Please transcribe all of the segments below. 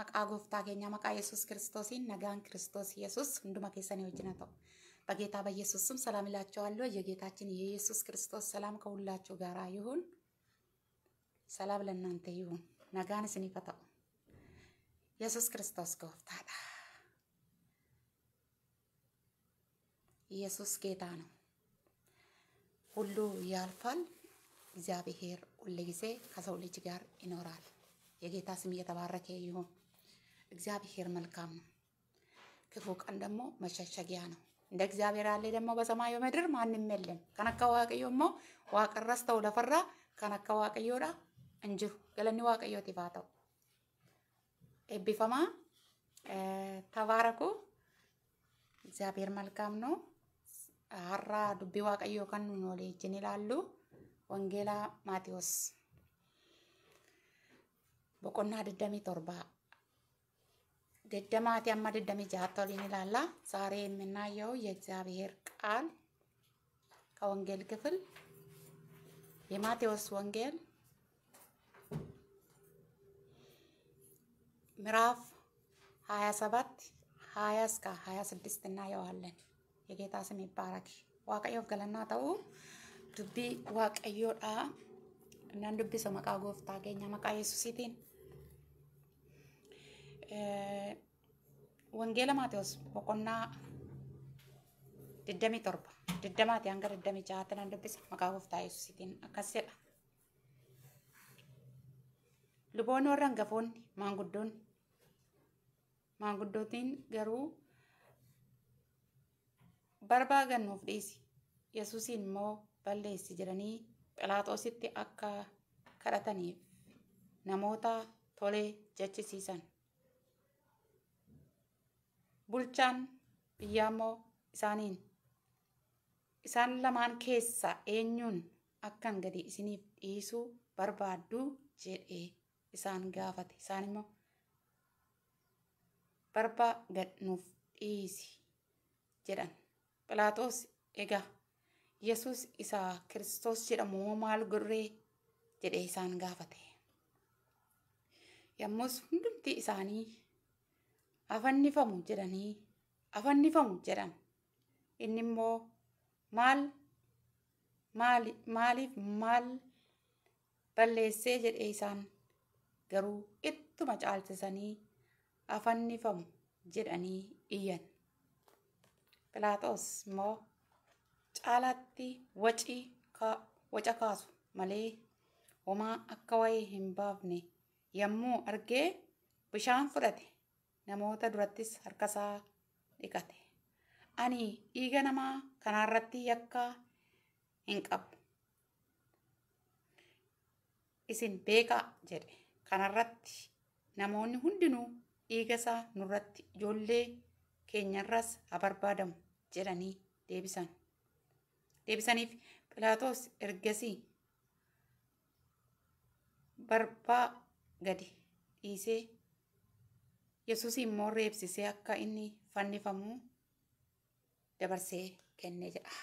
maqaa gooftaa keenya maqaa yesus kiristoosiin nagaan ክርስቶስ ኢየሱስ hunduma keessanii wajjin ta'u። በጌታ በኢየሱስ ሰላም እላችኋለሁ። የጌታችን የኢየሱስ ክርስቶስ ሰላም ከሁላችሁ ጋር ይሁን። ሰላም ለእናንተ ይሁን። ነጋን ስን ይፈታው ኢየሱስ ክርስቶስ ጎፍታዳ ኢየሱስ ጌታ ነው። ሁሉ ያልፋል። እግዚአብሔር ጊዜ ከሰው ልጅ ጋር ይኖራል። የጌታ ስም እየተባረከ ይሁን። እግዚአብሔር መልካም ነው፣ ክፉ ቀን ደግሞ መሸሸጊያ ነው። እንደ እግዚአብሔር ያለ ደግሞ በሰማዩ ምድር ማንም የለም። ከነካ ዋቀዮሞ ዋቀረስተው ለፈራ ከነካ ዳ እንጅሩ ገለኒ ዋቀዮ ቲፋተው ኤቢፈማ ተባረኩ። እግዚአብሔር መልካም ነው። አራ ዱቢ ዋቀዮ ከኑን ወሌጅን ይላሉ ወንጌላ ማቴዎስ በቆና ድደሚ 27 ደደማት ያማደደም ጃቶሊን ይላላ። ዛሬ የምናየው የእግዚአብሔር ቃል ከወንጌል ክፍል የማቴዎስ ወንጌል ምዕራፍ 27 20 እስከ 26 እናየዋለን። የጌታ ስም ይባረክ። ዋቀዮ ገለና ተው ዱቢ ዋቀዮዳ እናን ዱቢ ሰመቃ ጎፍታ ገኛ መቃ ይቴን Eh, wangeela os boqonnaa 27 20tii hanga 26 nan dubbisa makaa gooftaa Yesuusiitiin akkas jedha. Luboonni warra hangafoonni maanguddoonni maanguddootiin garuu barbaa gannuuf dhiisi Yesuusiin immoo balleessi jiranii pilaatositti akka kadhataniif namoota tolee jechisiisan. bulchaan biyyaamoo isaaniin isaan lamaan keessa eenyuun akkan gadi isiniif dhiisuu barbaaddu jedhee isaan gaafate isaan immoo barba gadnuuf dhiisi jedhan philaatoos egaa yesus isa kiristoos jedhamu maal gorree jedhee isaan gaafate yommus hundumti isaanii afannifamu jedhanii afannifamu Inni immoo maal maaliif maal balleessee jedhee isaan garuu ittuma caalchisanii afannifamu jedhanii iyyan. pilaatos immoo caalaatti wacii waca kaasu malee homaa akka wayii hin baafne yommuu argee bishaan fudhate. namoota durattis harka isaa dhiqate. Ani dhiiga namaa kanarratti yakka hin qabu. Isin beekaa jedhe. Kanarratti namoonni hundinuu dhiiga isaa nurratti ijoollee keenyarras haa barbaadamu jedhanii deebisan. Deebisaniif pilaatos ergasii barbaa gadi dhiisee Yesuus immoo reebsisee akka inni fannifamu dabarsee kenne jedha.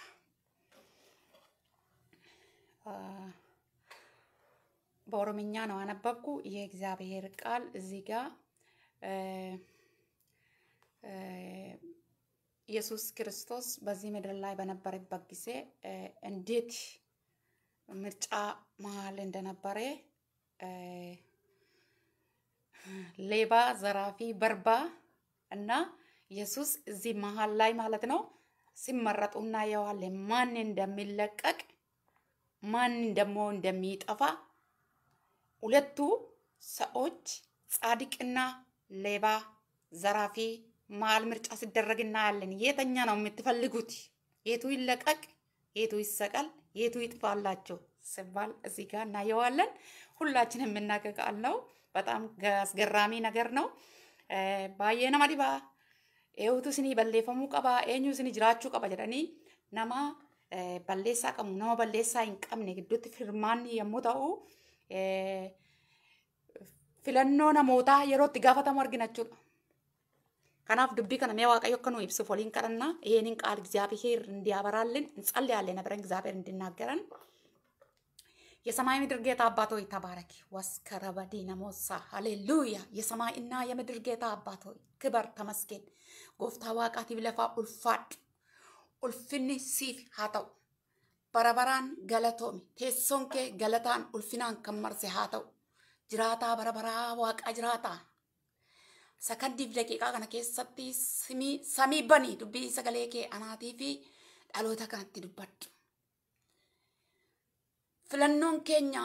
በኦሮምኛ ነው አነበብኩ። የእግዚአብሔር ቃል እዚህ ጋር ኢየሱስ ክርስቶስ በዚህ ምድር ላይ በነበረበት ጊዜ እንዴት ምርጫ መሀል እንደነበረ ሌባ፣ ዘራፊ፣ በርባ እና ኢየሱስ እዚህ መሀል ላይ ማለት ነው ሲመረጡ እናየዋለን። ማን እንደሚለቀቅ ማን ደግሞ እንደሚጠፋ ሁለቱ ሰዎች ጻድቅና ሌባ ዘራፊ መሀል ምርጫ ሲደረግ እናያለን። የተኛ ነው የምትፈልጉት? የቱ ይለቀቅ፣ የቱ ይሰቀል፣ የቱ ይጥፋላቸው ሲባል እዚህ ጋር እናየዋለን። ሁላችንም የምናገቃል ነው። በጣም አስገራሚ ነገር ነው። Baay'ee nama dhiba. Eewutu isinii balleeffamuu qaba. Eenyu isinii jiraachuu qaba jedhanii nama balleessaa qabu nama balleessaa hin qabne gidduutti firmaanni yommuu ta'u filannoo namootaa yeroo itti gaafatamu argina jechuudha. Kanaaf dubbii kana mee Waaqayyo akka nu ibsuuf waliin kadhanna. Yeenin qaal Egzaabiheer indiyaa baraalleen hin tsalli aallee na biran Egzaabiheer hin dinnaaggaran. የሰማይ ምድር ጌታ አባቶ ተባረኪ ወስከረበዲ ነሞሳ ሃሌሉያ። የሰማይ እና የምድር ጌታ አባቶ ክበር፣ ተመስገን። ጎፍታ ዋቃት ይብለፋ ኡልፋድ ኡልፍኒ ሲፍ ሀተው በረበራን ገለቶሚ ቴሶንኬ ገለታን ኡልፊናን ከመርሴ ሃተው ጅራታ በረበራ ዋቃ ጅራታ ሰከንዲፍ ደቂቃ ከነ ኬሰቲ ሰሚ በኒ ዱቢ ሰገሌኬ አናቲፊ anaatii ከነቲ dhaloota filannoon keenya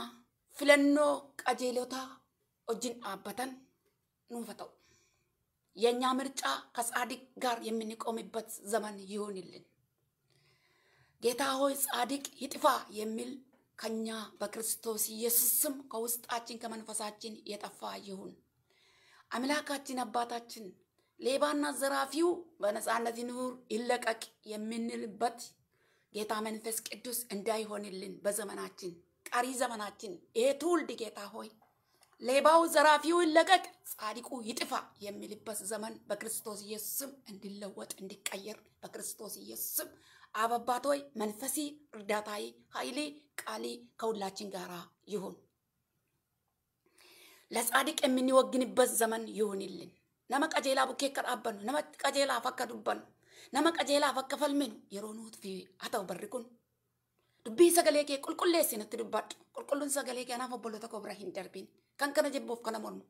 filannoo qajeelotaa wajjin dhaabbatan nuufa ta'u የእኛ ምርጫ ከጻድቅ ጋር የምንቆምበት ዘመን ይሆንልን። ጌታ ሆይ ጻድቅ ይጥፋ የሚል ከኛ በክርስቶስ ኢየሱስ ስም ከውስጣችን ከመንፈሳችን የጠፋ ይሁን። አምላካችን አባታችን ሌባና ዘራፊው በነፃነት ይኑር ይለቀቅ የምንልበት ጌታ መንፈስ ቅዱስ እንዳይሆንልን በዘመናችን ቀሪ ዘመናችን ይሄ ትውልድ ጌታ ሆይ ሌባው ዘራፊውን ለቀቅ፣ ጻድቁ ይጥፋ የሚልበት ዘመን በክርስቶስ ኢየሱስ ስም እንዲለወጥ እንዲቀየር በክርስቶስ ኢየሱስ ስም አበባት ሆይ መንፈሲ እርዳታዬ፣ ኃይሌ፣ ቃሌ ከሁላችን ጋር ይሁን። ለጻድቅ የምንወግንበት ዘመን ይሁንልን። ነመ ቀጀላ ቡኬ ከጣበኑ ነመ ቀጄላ ፈከዱበኑ nama qajeelaaf akka falminu yeroo nuti haa ta'u barri kun dubbii sagalee kee qulqulleessi natti dubbadhu qulqulluun sagalee kee anaaf obbolota koo bira hin darbiin kan kana jibbuuf kana mormu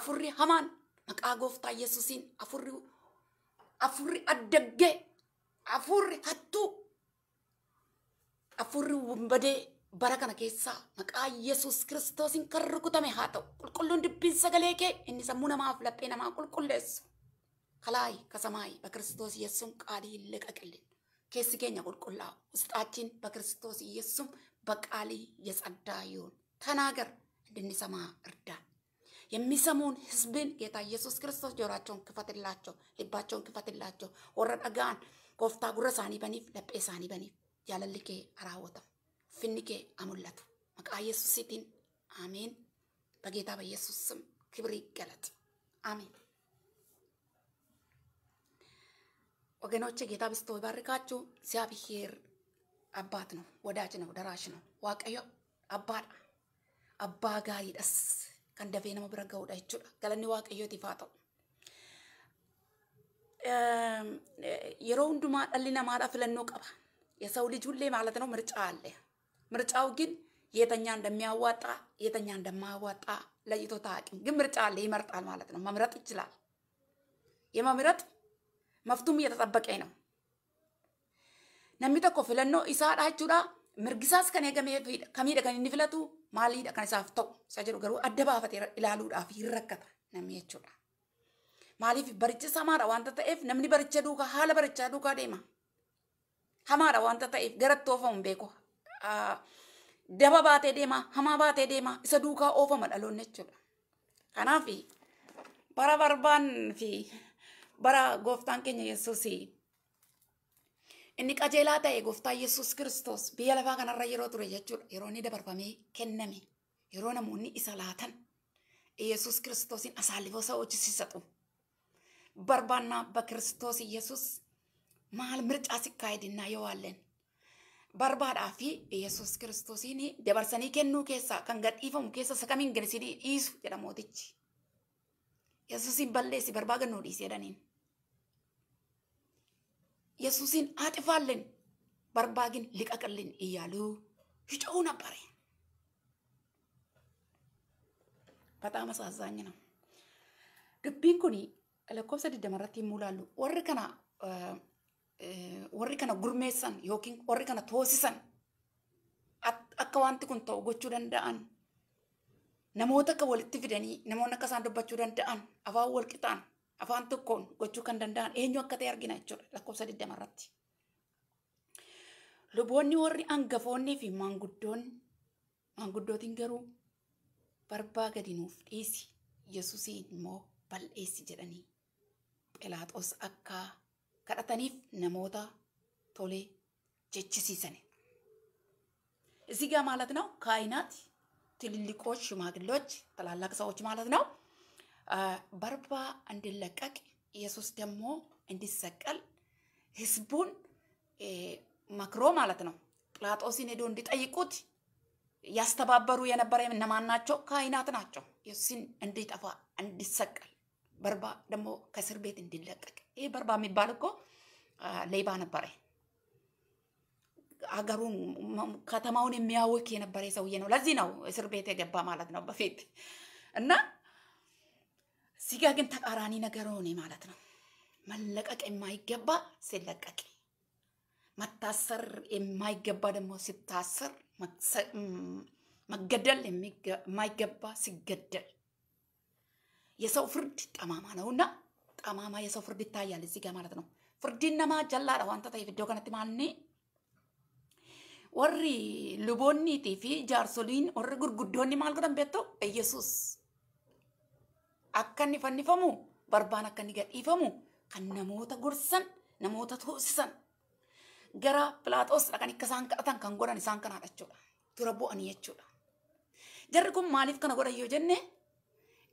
afurri hamaan maqaa gooftaa yesuusiin afurri afurri addaggee afurri hattuu afurri wumbadee bara kana keessaa maqaa yesus kiristoosiin kan rukutame haa ta'u qulqulluun dubbiin sagalee kee inni sammuu namaaf laphee namaa qulqulleessu. ከላይ ከሰማይ በክርስቶስ ኢየሱስም ቃል ይለቀቅልን። ኬስ ኬኛ ቁልቁላ ውስጣችን በክርስቶስ ኢየሱስም በቃል የጸዳ ይሁን። ተናገር እንድንሰማ እርዳ። የሚሰሙን ህዝብን ጌታ ኢየሱስ ክርስቶስ ጆራቸውን ክፈትላቸው፣ ልባቸውን ክፈትላቸው። ወረደጋን ጎፍታ ጉረሳኒ በኒፍ ለጴሳኒ በኒፍ ያለልኬ አራወተም ፍንኬ አሙለቱ መቃ ኢየሱስ ሲቲን አሜን። በጌታ በኢየሱስ ስም ክብር ይገለጥ። አሜን። ወገኖች ጌታ ብስቶ ይባርካችሁ። እግዚአብሔር አባት ነው፣ ወዳጅ ነው፣ ደራሽ ነው። ዋቀዮ አባዳ አባ ጋሪ ደስ ከንደፌ ነው ብረገው ዳይቹ ገለኒ ዋቀዮ waaqayyootiif የሮውንዱ ta'u yeroo hundumaa ቀባ የሰው ልጅ ሁሌ ማለት ነው ምርጫ አለ። ምርጫው ግን የተኛ እንደሚያዋጣ የተኛ እንደማያዋጣ ለይቶ ታቂ ግን ምርጫ አለ። ይመርጣል ማለት ነው። መምረጥ ይችላል። የመምረጥ መፍቱም እየተጠበቀኝ ነው። namni tokko filannoo isaadha jechuudha. Mirgisaas kan eegame kamiidha kan inni filatu maaliidha kan isaaf ta'u isa jedhu garuu adda baafatee ilaaluudhaaf hin rakkata namni jechuudha. Maaliif baricha samaadha waanta ta'eef namni baricha duukaa haala barichaa duukaa deema. Hamaadha waanta ta'eef garatti oofamu beeku. Daba baatee deema hamaa baatee deema isa duukaa oofama dhaloonni jechuudha. Kanaaf bara barbaan fi bara gooftaan keenya yesuusii. Inni qajeelaa ta'e gooftaa Yesuus Kiristoos biyya lafaa kanarra yeroo ture jechuudha. Yeroo inni dabarfamee kenname yeroo namoonni isa laatan Yesuus Kiristoosiin asaalifoo isa hojjisiisa xu. Barbaannaa abba Kiristoos Yesuus maal mircaa sikkaayedinnaa yoo waalleen. Barbaadaa fi Yesuus Kiristoosiin dabarsanii kennuu keessaa kan gadhiifamu keessa isa kamiin gadi dhiisu jedha mootichi. Yesuusiin balleessi barbaadanuu dhiisee jedhaniin. ኢየሱስን አጥፋልን፣ በርባግን ልቀቅልን እያሉ ይጮሁ ነበር። በጣም አሳዛኝ ነው። ድብቢን ኩኒ ለኮብሰ ድደመረት ይሙላሉ ወሪ ከና warri kana gurmeessan yookiin warri kana toosisan akka wanti kun ta'u gochuu danda'an namoota akka walitti fidanii namoonni akka isaan dubbachuu danda'an afaan wal qixaan afaan tokkoon gochuu kan danda'an eenyu akka ta'e argina jechuudha lakkoofsa 20 irratti. Luboonni warri hangafoonnii fi maanguddoonni maanguddootiin garuu barbaa gadi nuuf dhiisi Yesuusii immoo bal'eessi jedhanii Philaaxoos akka kadhataniif namoota tolee jechisiisani. እዚህ ጋር ማለት ነው ካህናት፣ ትልልቆች፣ ሽማግሌዎች፣ ታላላቅ ሰዎች በርባ እንዲለቀቅ ኢየሱስ ደግሞ እንዲሰቀል ህዝቡን መክሮ ማለት ነው። ጲላጦስን ሄዶ እንዲጠይቁት ያስተባበሩ የነበረ እነማን ናቸው? ካህናት ናቸው። ኢየሱስን እንዲጠፋ እንዲሰቀል፣ በርባ ደግሞ ከእስር ቤት እንዲለቀቅ። ይህ በርባ የሚባል እኮ ሌባ ነበረ። አገሩን ከተማውን የሚያውክ የነበረ ሰውዬ ነው። ለዚህ ነው እስር ቤት የገባ ማለት ነው በፊት እና ሲጋ ግን ተቃራኒ ነገር ሆኔ ማለት ነው። መለቀቅ የማይገባ ሲለቀቅ፣ መታሰር የማይገባ ደግሞ ሲታሰር፣ መገደል የማይገባ ሲገደል፣ የሰው ፍርድ ጠማማ ነውና ጠማማ የሰው ፍርድ ይታያል እዚህ ጋር ማለት ነው። ፍርድ ነማ ጀላ ዋንተ ተይፍ iddoo kanatti maalni warri luboonniitii fi jaarsoliin warri gurguddoonni maal godhan beektu akka inni fannifamu barbaan akka inni gadhiifamu kan namoota gorsan namoota toosisan gara pilaaxoos dhaqan akka isaan kadhatan kan godhan isaan kanaadha jechuudha dura bu'anii jechuudha. Jarri kun maaliif kana godhan yoo jenne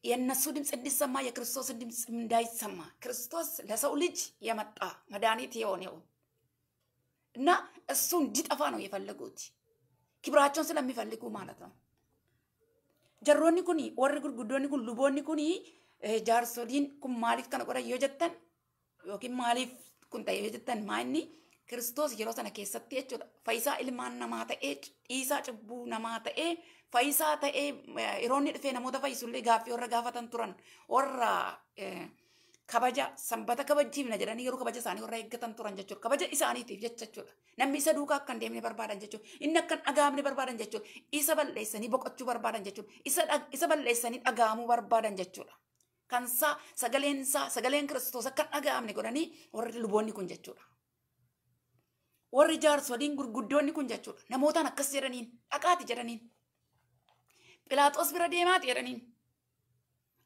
የእነሱ ድምፅ እንዲሰማ የክርስቶስ ድምፅ እንዳይሰማ ክርስቶስ ለሰው ልጅ የመጣ መድኃኒት የሆነው እና እሱ እንዲጠፋ ነው የፈለጉት ክብራቸውን ስለሚፈልጉ ማለት ነው። Jarroonni kun warri gurguddoonni kun luboonni kun eh, jaarsoliin kun maaliif kana godhan yoo jettan yookiin maaliif kun ta'e yoo jettan maa inni Kiristoos yeroo sana keessatti jechuudha Fayisaa ilmaan namaa ta'ee dhiisaa cubbuu namaa ta'ee fayisaa ta'ee eh, yeroo dhufee namoota fayisullee gaaffii warra gaafatan turan warra. Eh, kabaja sanbata kabajiifna jedhanii yeroo kabaja isaanii warra eeggatan turan jechuudha. Kabaja isaaniitiif jecha jechuudha. Namni isa duukaa akka hin barbaadan jechuudha. Inni akka hin barbaadan jechuudha. Isa balleessanii boqochuu barbaadan jechuudha. Isa balleessanii dhagahamuu barbaadan jechuudha. Kansaa sagaleen isaa sagaleen kiristoos akka hin dhagahamne godhanii warri luboonni kun jechuudha. Warri jaarsoliin gurguddoonni kun jechuudha. Namootaan akkas jedhaniin dhaqaati jedhaniin. Pilaaxoos bira deemaati jedhaniin.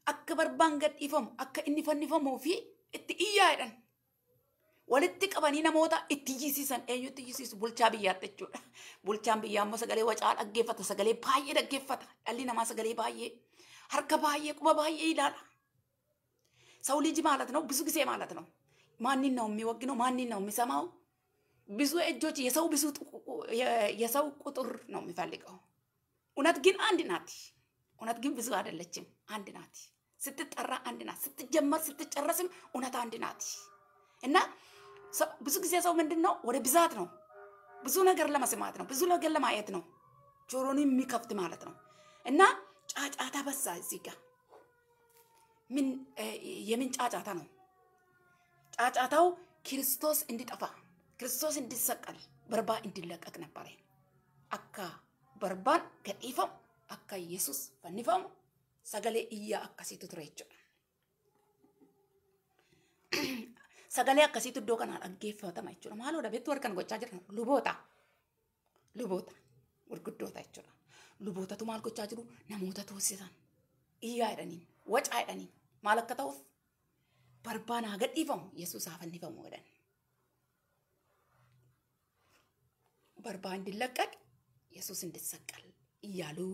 akka barbaan gadhiifamu akka inni fannifamuu fi itti iyyaadhan walitti qabanii namoota itti jisiisan eenyutti jisiisu bulchaa biyyaatti jechuudha. Bulchaan biyyaa immoo sagalee wacaa dhaggeeffata sagalee baay'ee dhaggeeffata dhalli namaa sagalee baay'ee harka baay'ee quba baay'ee ilaala. Saw liiji maalat ነው ብዙ ጊዜ ማለት ነው ማንን ነው የሚወግነው ማንን ነው የሚሰማው? ብዙ እጆች የሰው ብዙ የሰው ቁጥር ነው የሚፈልገው። እውነት Unat gin aandinaati. እውነት ግን ብዙ አይደለችም፣ አንድ ናት። ስትጠራ አንድ ናት። ስትጀመር ስትጨረስም እውነት አንድ ናት። እና ብዙ ጊዜ ሰው ምንድን ነው ወደ ብዛት ነው፣ ብዙ ነገር ለመስማት ነው፣ ብዙ ነገር ለማየት ነው፣ ጆሮን የሚከፍት ማለት ነው። እና ጫጫታ በዛ እዚህ ጋ ምን የምን ጫጫታ ነው? ጫጫታው ክርስቶስ እንዲጠፋ ክርስቶስ እንዲሰቀል በርባ እንዲለቀቅ ነበር። አካ በርባን ከጢፈው akka Yesus fannifamu sagalee iyyaa akkasiitu ture jechuudha. Sagalee akkasiitu iddoo kanaa dhaggeeffatama jechuudha. Maaloo Maaloodha beektu kan gochaa jiran luboota. Luboota gurguddoota jechuudha. Lubootatu maal gochaa jiru namoota toosisan iyyaa jedhaniin wacaa jedhaniin maal akka ta'uuf barbaan haa gadhiifamu Yesuus haa fannifamu jedhan. Barbaan dillaqqaqe Yesuus hin dissaqqal iyyaaluu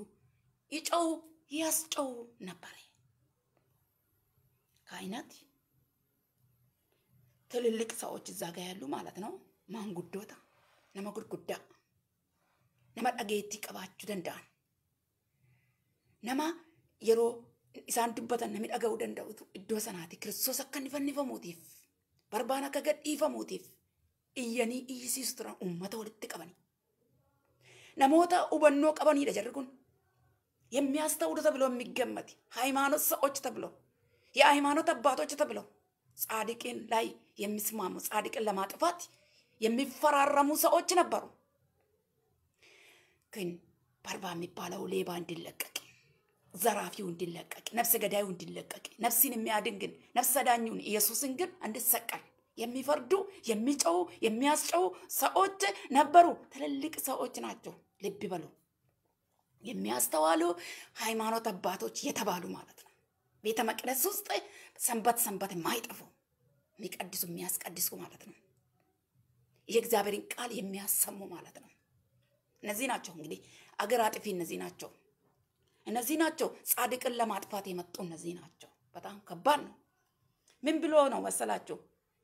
Icaa'uu, ias caa'uu nabaalee. Kaayyinaati, toleelliksaa wajjin isin agarraa maal haa ta'anoo, maanguddoota nama gurguddaa nama dhageettii qabaachuu danda'an, nama yeroo isaan dubbatan nami dhagahuu danda'u iddoo sanaatiif kiristoos akka inni fannifamuutiif barbaadan akka gadhiifamuutiif dhiyyeenii dhiyyeesiis turan ummata walitti qabanii. Namoota hubannoo qabanidha jarri kun. የሚያስተውሉ ተብሎ የሚገመት ሃይማኖት ሰዎች ተብሎ የሃይማኖት አባቶች ተብሎ ጻድቅን ላይ የሚስማሙ ጻድቅን ለማጥፋት የሚፈራረሙ ሰዎች ነበሩ። ግን በርባ የሚባለው ሌባ እንዲለቀቅ፣ ዘራፊው እንዲለቀቅ፣ ነፍሰ ገዳዩ እንዲለቀቅ፣ ነፍስን የሚያድን ግን ነፍሰ ዳኙን ኢየሱስን ግን እንድሰቀል የሚፈርዱ የሚጨው የሚያስጨው ሰዎች ነበሩ። ትልልቅ ሰዎች ናቸው። ልብ በሉ። የሚያስተዋሉ ሃይማኖት አባቶች የተባሉ ማለት ነው። ቤተ መቅደስ ውስጥ ሰንበት ሰንበት የማይጠፉ የሚቀድሱ የሚያስቀድሱ ማለት ነው። የእግዚአብሔርን ቃል የሚያሰሙ ማለት ነው። እነዚህ ናቸው እንግዲህ አገር አጥፊ እነዚህ ናቸው። እነዚህ ናቸው ጻድቅን ለማጥፋት የመጡ እነዚህ ናቸው። በጣም ከባድ ነው። ምን ብሎ ነው መሰላችሁ?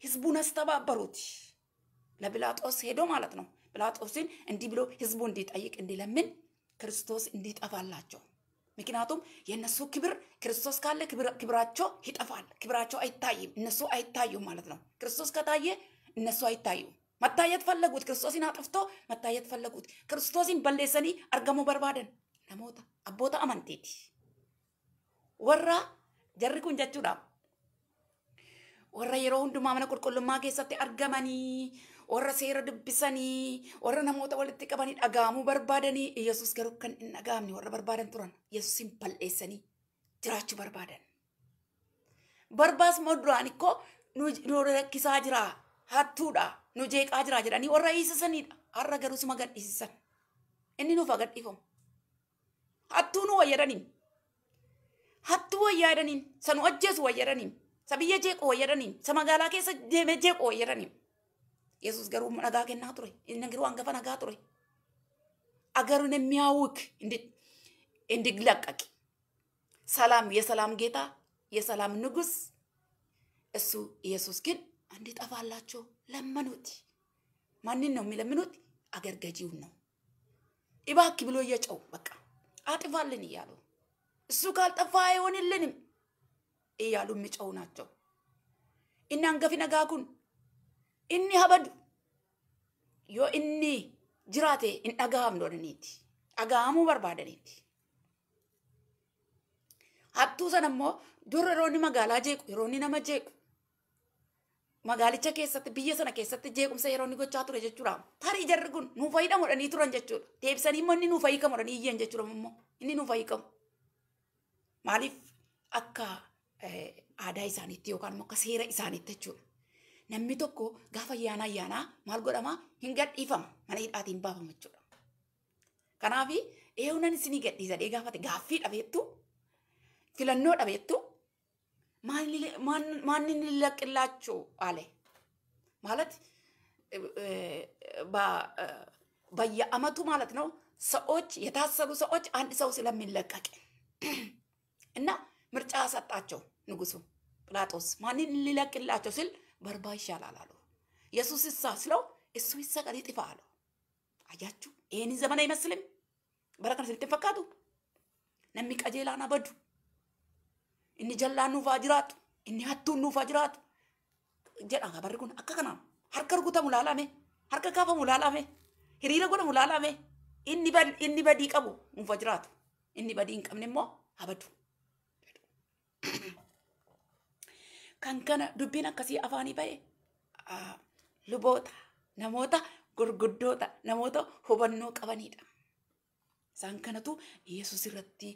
ህዝቡን አስተባበሩት። ለጲላጦስ ሄዶ ማለት ነው። ጲላጦስን እንዲህ ብሎ ህዝቡ እንዲጠይቅ እንዲለምን ክርስቶስ እንዲጠፋላቸው። ምክንያቱም የእነሱ ክብር ክርስቶስ ካለ ክብራቸው ይጠፋል። ክብራቸው አይታይም፣ እነሱ አይታዩም ማለት ነው። ክርስቶስ ከታየ እነሱ አይታዩም። መታየት ፈለጉት፣ ክርስቶስን አጥፍቶ መታየት ፈለጉት። ክርስቶስን በሌሰኒ አርገሞ በርባደን ለሞታ አቦታ አመንቴቲ ወራ ጀሪ ኩን ጀቹudha warra yeroo hundumaa mana qulqullummaa keessatti warra seera dubbisanii, warra namoota walitti qabanii dhagahamuu barbaadanii, Yesuus garuu kan hin dhagahamne warra barbaadan turan, hin bal'eessanii jiraachuu barbaadan. Barbaasmoo duraan ikkoo nu rakkisaa jira, hattuudha, nu jeeqaa jiraa jedhanii warra hiisisanidha. Har'a garuu suma gadhiisisan. Inni nuuf gadhiifamu. Hattuu nu wayyadaniin. Hattuu wayyaadaniin. Sanuu ajjeesu wayyadaniin. Sa biyya jeequ magaalaa keessa deemee jeequ wayyadaniin. Yesuus garuu nagaa kennaa ture. Inni garuu hangafa nagaa የሚያውክ እንዲለቀቅ ሰላም የሰላም ጌታ የሰላም ንጉስ እሱ ኢየሱስ ግን እንዲጠፋላቸው ለመኑት። ማንን ነው የሚለምኑት? አገር ገዢውን ነው። እባክ ብሎ እየጨው በቃ አጥፋልን እያሉ እሱ ካልጠፋ አይሆንልንም እያሉ የሚጨው ናቸው። እና አንገፊ ነጋኩን inni habadu yoo inni jiraate hin dhagahamnu odhaniiti dhagahamuu barbaadaniiti. Hattuu sana immoo dur yeroo inni magaalaa jeequ yeroo inni nama jeequ magaalicha keessatti biyya sana keessatti jeequmsa yeroo inni gochaa ture jechuudha. Tarii jarri kun nuu fayyida modhanii turan jechuudha. Deebisanii immoo inni nuu fayyika modhanii iyyan jechuudha immoo inni nuu fayyikamu. Maaliif akka aadaa isaaniitti yookaan immoo akka seera isaaniitti jechuudha. namni tokko gaafa ayyaana ayyaanaa maal godhama hin gadhiifama mana hidhaatiin baafama jechuudha. Kanaaf eewnan isin gadhiisa dhee gaafate gaaffii dhabeettu filannoo dhabeettu maanni ni laqillaachuu aale ማለት sa'ochi ማለት sa'ochi ሰዎች የታሰሩ ሰዎች አንድ laqaqe. ስለሚለቀቅ እና ምርጫ nugusu ንጉሱ maanni ni laqillaachuu sil. በርባ ይሻላል አሉ። ኢየሱስ ይሳ ስለው እሱ ይሰቀል ይጥፋ አለው። አያችሁ፣ ይህንን ዘመን አይመስልም። በረከነ ስልትፈቃዱ ነሚ ቀጀላና በዱ እኒ ጀላኑ ፋጅራቱ እኒ ሀቱኑ ፋጅራቱ jedhan abarri akka kanaan harka rukutamu laalame harka kaafamu laalame hiriira godhamu laalame inni badii qabu hunfa jiraatu inni badii hin qabne immoo habadu. kan kana dubbiin akkasii afaanii ba'e luboota namoota gurguddoota namoota hubannoo qabaniidha. Isaan kanatu Yesuus irratti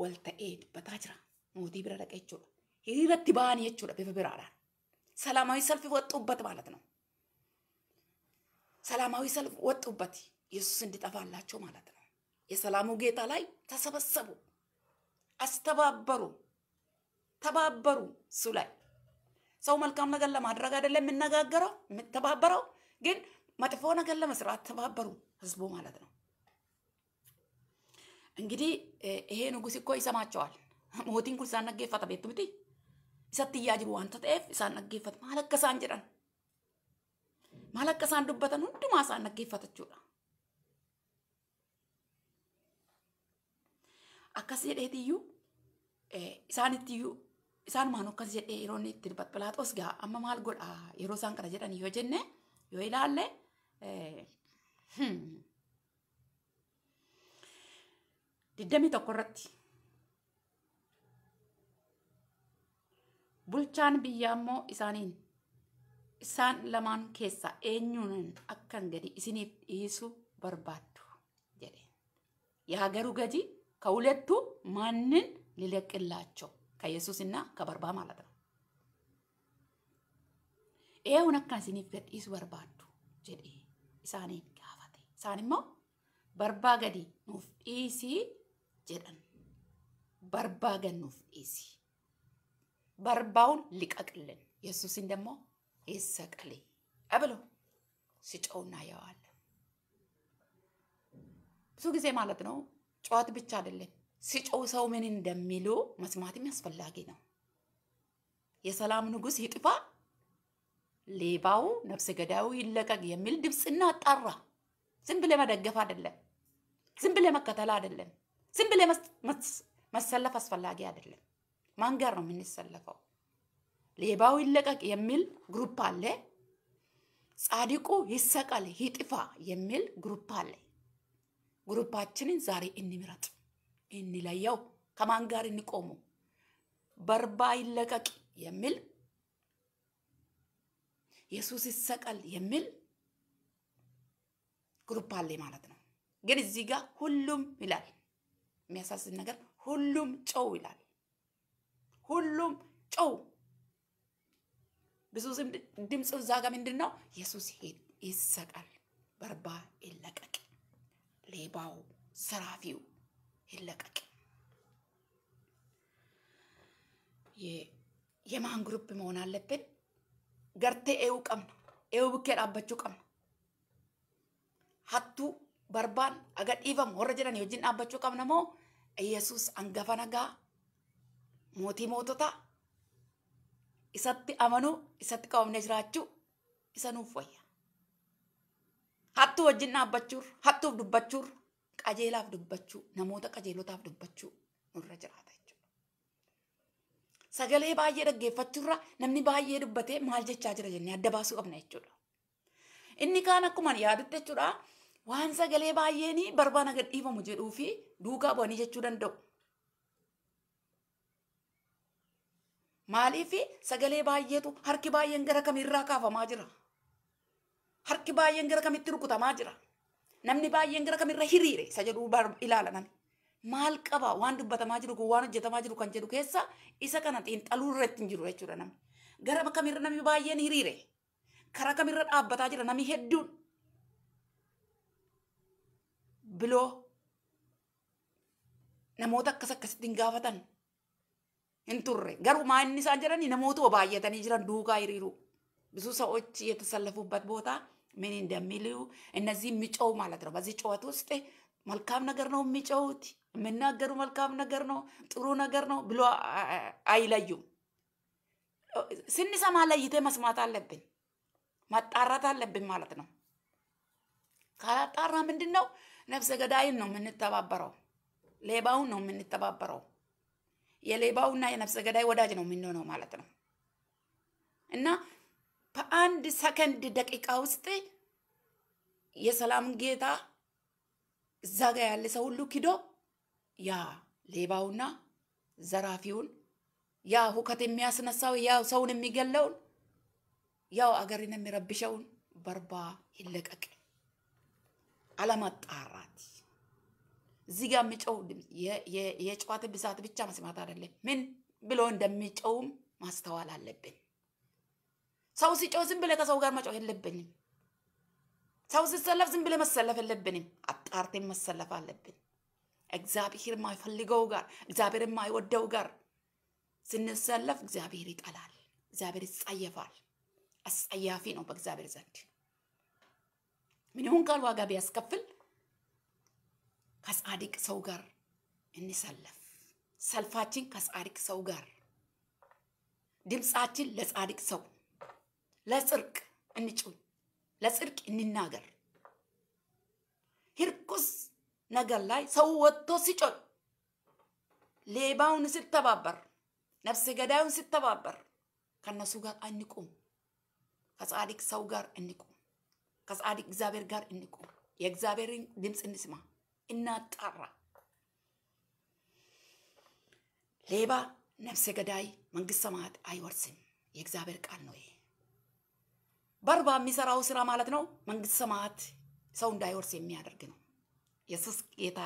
wal ta'ee dubbataa jira. Mootii bira dhaqee jechuudha. Hiriirratti ba'anii jechuudha bifa biraadhaan. Salaamawi salfi wexxu ubbata ማለት ነው። ሰላማዊ ሰልፍ ወጥ ውበት ኢየሱስ እንዲጠፋላቸው ማለት ነው። የሰላሙ geetaa laayi ተሰበሰቡ፣ as tabaabbaru tabaabbaru sulaayi. ሰው መልካም ነገር ለማድረግ አይደለም የምነጋገረው የምተባበረው፣ ግን መጥፎ ነገር ለመስራት ተባበሩ ህዝቡ ማለት ነው። እንግዲህ ይሄ ንጉስ እኮ ይሰማቸዋል። ሞቲን ኩን ኢሳን ነጌፈታ ቤቱ ምቲ ኢሰት እያጅሩ ጅሩ ጠፍ ሳን ኢሳን ነጌፈት ማለከሳን ጅራን እንዱበተን ሁሉ ማሳን ኢሳን ነጌፈተቹudha akkasi jedheetiyyuu isaanitti iyyuu isaanumaan akkas jedhee yeroonni itti baxbalaaxos gaa amma maal godhaa yeroo isaan kana jedhan yoo jenne yoo ilaalle hmm. diddamii tokko irratti bulchaan biyyaa immoo isaaniin isaan lamaan keessa eenyuun akkan gadi isiniif dhiisuu barbaadu jedhe yaa garuu gaji ka hulettu mannin lileqqillaachoo ከኢየሱስና ከበርባ ማለት ነው። ይሄውን አካ ሲኒፍ ገዲስ በርባዱ ጀዲ ኢሳኔ ጋፋቲ ሳኒሞ በርባ ገዲ ኑፍ ኢሲ ጀደን በርባ ገን ኑፍ ኢሲ በርባውን ሊቀቅልን ኢየሱስን ደሞ ይሰቀል አብሎ ሲጮውና ያዋል ብዙ ጊዜ ማለት ነው። ጨዋት ብቻ አይደለም ሲጮው ሰው ምን እንደሚሉ መስማትም አስፈላጊ ነው። የሰላም ንጉስ ይጥፋ፣ ሌባው፣ ነፍሰ ገዳዩ ይለቀቅ የሚል ድምፅና አጣራ። ዝም ብለ መደገፍ አይደለም፣ ዝም ብለ መከተል አይደለም፣ ዝም ብለ መሰለፍ አስፈላጊ አይደለም። ማን ጋር ነው የምንሰለፈው? ሌባው ይለቀቅ የሚል ግሩፕ አለ። ጻድቁ ይሰቀል ይጥፋ የሚል ግሩፕ አለ። ግሩፓችንን ዛሬ እንምረጥ። እንለየው፣ ከማን ጋር እንቆሙ፣ በርባ ይለቀቅ የሚል ኢየሱስ ይሰቀል የሚል ግሩፕ አለ ማለት ነው። ግን እዚህ ጋር ሁሉም ይላል። የሚያሳዝን ነገር ሁሉም ጨው ይላል። ሁሉም ጨው ብዙ ድምፅ እዛ ጋር ምንድን ነው? ኢየሱስ ይሰቀል፣ በርባ ይለቀቅ፣ ሌባው፣ ዘራፊው ይለቀቅ። የማን ግሩፕ መሆን አለብን? ገርቴ ኤው ቀምኑ ኤው ብኬ ዳበቹ ቀምኑ ሀቱ በርባን አገዲቨም ወረ ጀደን የጅን ዳበቹ ቀምነሞ ኢየሱስ አንገፈነጋ ሞቲ ሞቶታ ኢሰት አመኑ ኢሰት ቀውምነ ጅራቹ ኢሰኑ ፎያ ሀቱ ወጅን ዳበቹር ሀቱ ዱበቹር qajeelaaf dubbachuu namoota qajeelotaaf dubbachuu nurra jiraata jechuudha. Sagalee baay'ee dhaggeeffachuurra namni baay'ee dubbatee maal jechaa jira jennee adda baasuu qabna jechuudha. Inni kaan akkuma yaadutti jechuudha waan sagalee baay'een barbaan gad dhiifamu jedhuu fi bu'anii jechuu danda'u. Maaliif sagalee baay'eetu harki baay'een gara kamirraa kaafamaa jira? Harki baay'een gara kamitti rukutamaa jira? namni baay'een gara kamirra hiriire isa jedhu ilaala nami. Maal qaba waan dubbatamaa jiru kun waan hojjetamaa jiru kan jedhu keessa isa kana xiinxaluu irratti hin jiru jechuudha namni. Gara kamirra namni baay'een hiriire karaa kamirra dhaabbataa jira namni hedduun. Biloo namoota akkas akkasitti hin gaafatan hin turre garumaa inni isaan bayi namoota baay'atanii jiran duukaa hiriiru. Bisu sa'ochi bat bootaa ምን እንደሚልዩ እነዚህ የሚጮው ማለት ነው። በዚህ ጨዋት ውስጥ መልካም ነገር ነው የሚጨውት የሚናገሩ መልካም ነገር ነው፣ ጥሩ ነገር ነው ብሎ አይለዩም። ስንሰማ ለይቴ መስማት አለብን፣ ማጣራት አለብን ማለት ነው። ካላጣራ ምንድን ነው? ነፍሰ ገዳይን ነው የምንተባበረው፣ ሌባውን ነው የምንተባበረው። የሌባውና የነፍሰ ገዳይ ወዳጅ ነው የምንሆነው ማለት ነው እና በአንድ ሰከንድ ደቂቃ ውስጥ የሰላም ጌታ እዛ ጋ ያለ ሰው ሁሉ ኪዶ ያ ሌባውና ዘራፊውን ያ ሁከት የሚያስነሳው ያው ሰውን የሚገለውን ያው አገርን የሚረብሸውን በርባ ይለቀቅ። አለማጣራት እዚህ ጋር የሚጨው የጨዋት ብዛት ብቻ መስማት አይደለም፣ ምን ብሎ እንደሚጨውም ማስተዋል አለብን። ሰው ሲጮህ ዝም ብለህ ከሰው ጋር መጮህ የለብንም። ሰው ሲሰለፍ ዝም ብለህ መሰለፍ የለብንም። አጣርቴ መሰለፍ አለብን። እግዚአብሔር የማይፈልገው ጋር፣ እግዚአብሔር የማይወደው ጋር ስንሰለፍ እግዚአብሔር ይጠላል፣ እግዚአብሔር ይጸየፋል። አስጸያፊ ነው በእግዚአብሔር ዘንድ። ምን ይሁን ቃል ዋጋ ቢያስከፍል ከጻድቅ ሰው ጋር እንሰለፍ። ሰልፋችን ከጻድቅ ሰው ጋር፣ ድምፃችን ለጻድቅ ሰው ለጽርቅ እንጩኝ፣ ለጽርቅ እንናገር። ርኩስ ነገር ላይ ሰው ወጥቶ ሲጮል፣ ሌባውን ስተባበር ነፍሰ ገዳዩን ስተባበር ከነሱ ጋር አንቁም። ከጻድቅ ሰው ጋር እንቁም። ከጻድቅ እግዚአብሔር ጋር እንቁም። የእግዚአብሔርን ድምፅ እንስማ፣ እናጣራ። ሌባ፣ ነፍሰ ገዳይ መንግስት ሰማያት አይወርስም። የእግዚአብሔር ቃል ነው። በርባ የሚሰራው ስራ ማለት ነው መንግስት ሰማያት ሰው እንዳይወርስ የሚያደርግ ነው። የሱስ ጌታ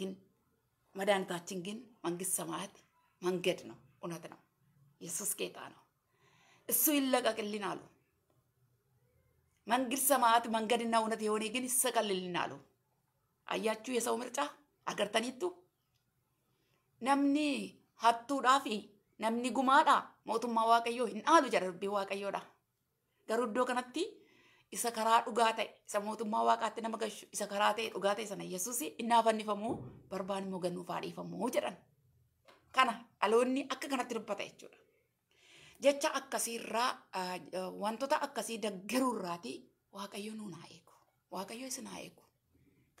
ግን መድኃኒታችን ግን መንግስት ሰማያት መንገድ ነው፣ እውነት ነው፣ የሱስ ጌታ ነው። እሱ ይለቀቅልን አሉ። መንግስት ሰማት መንገድና እውነት የሆነ ግን ይሰቀልልን አሉ። አያችሁ የሰው ምርጫ አገርተኒቱ ነምኒ ሀቱ ዳፊ ነምኒ ጉማዳ ሞቱማ ዋቀዮ ይናሉ አሉ ጀረርቢ ዋቀዮዳ Garuu kanatti isa karaa dhugaa ta'e, isa mootummaa waaqaatti nama gashu, isa karaa ta'e dhugaa ta'e sana Yesuus innaa fannifamuu barbaan immoo gannuuf dhiifamuu jedhan. Kana dhaloonni akka kanatti dubbata jechuudha. Jecha akkasiirraa wantoota akkasii daggaruu daggaruurraati Waaqayyo nuun haa eegu. Waaqayyo isin haa eegu.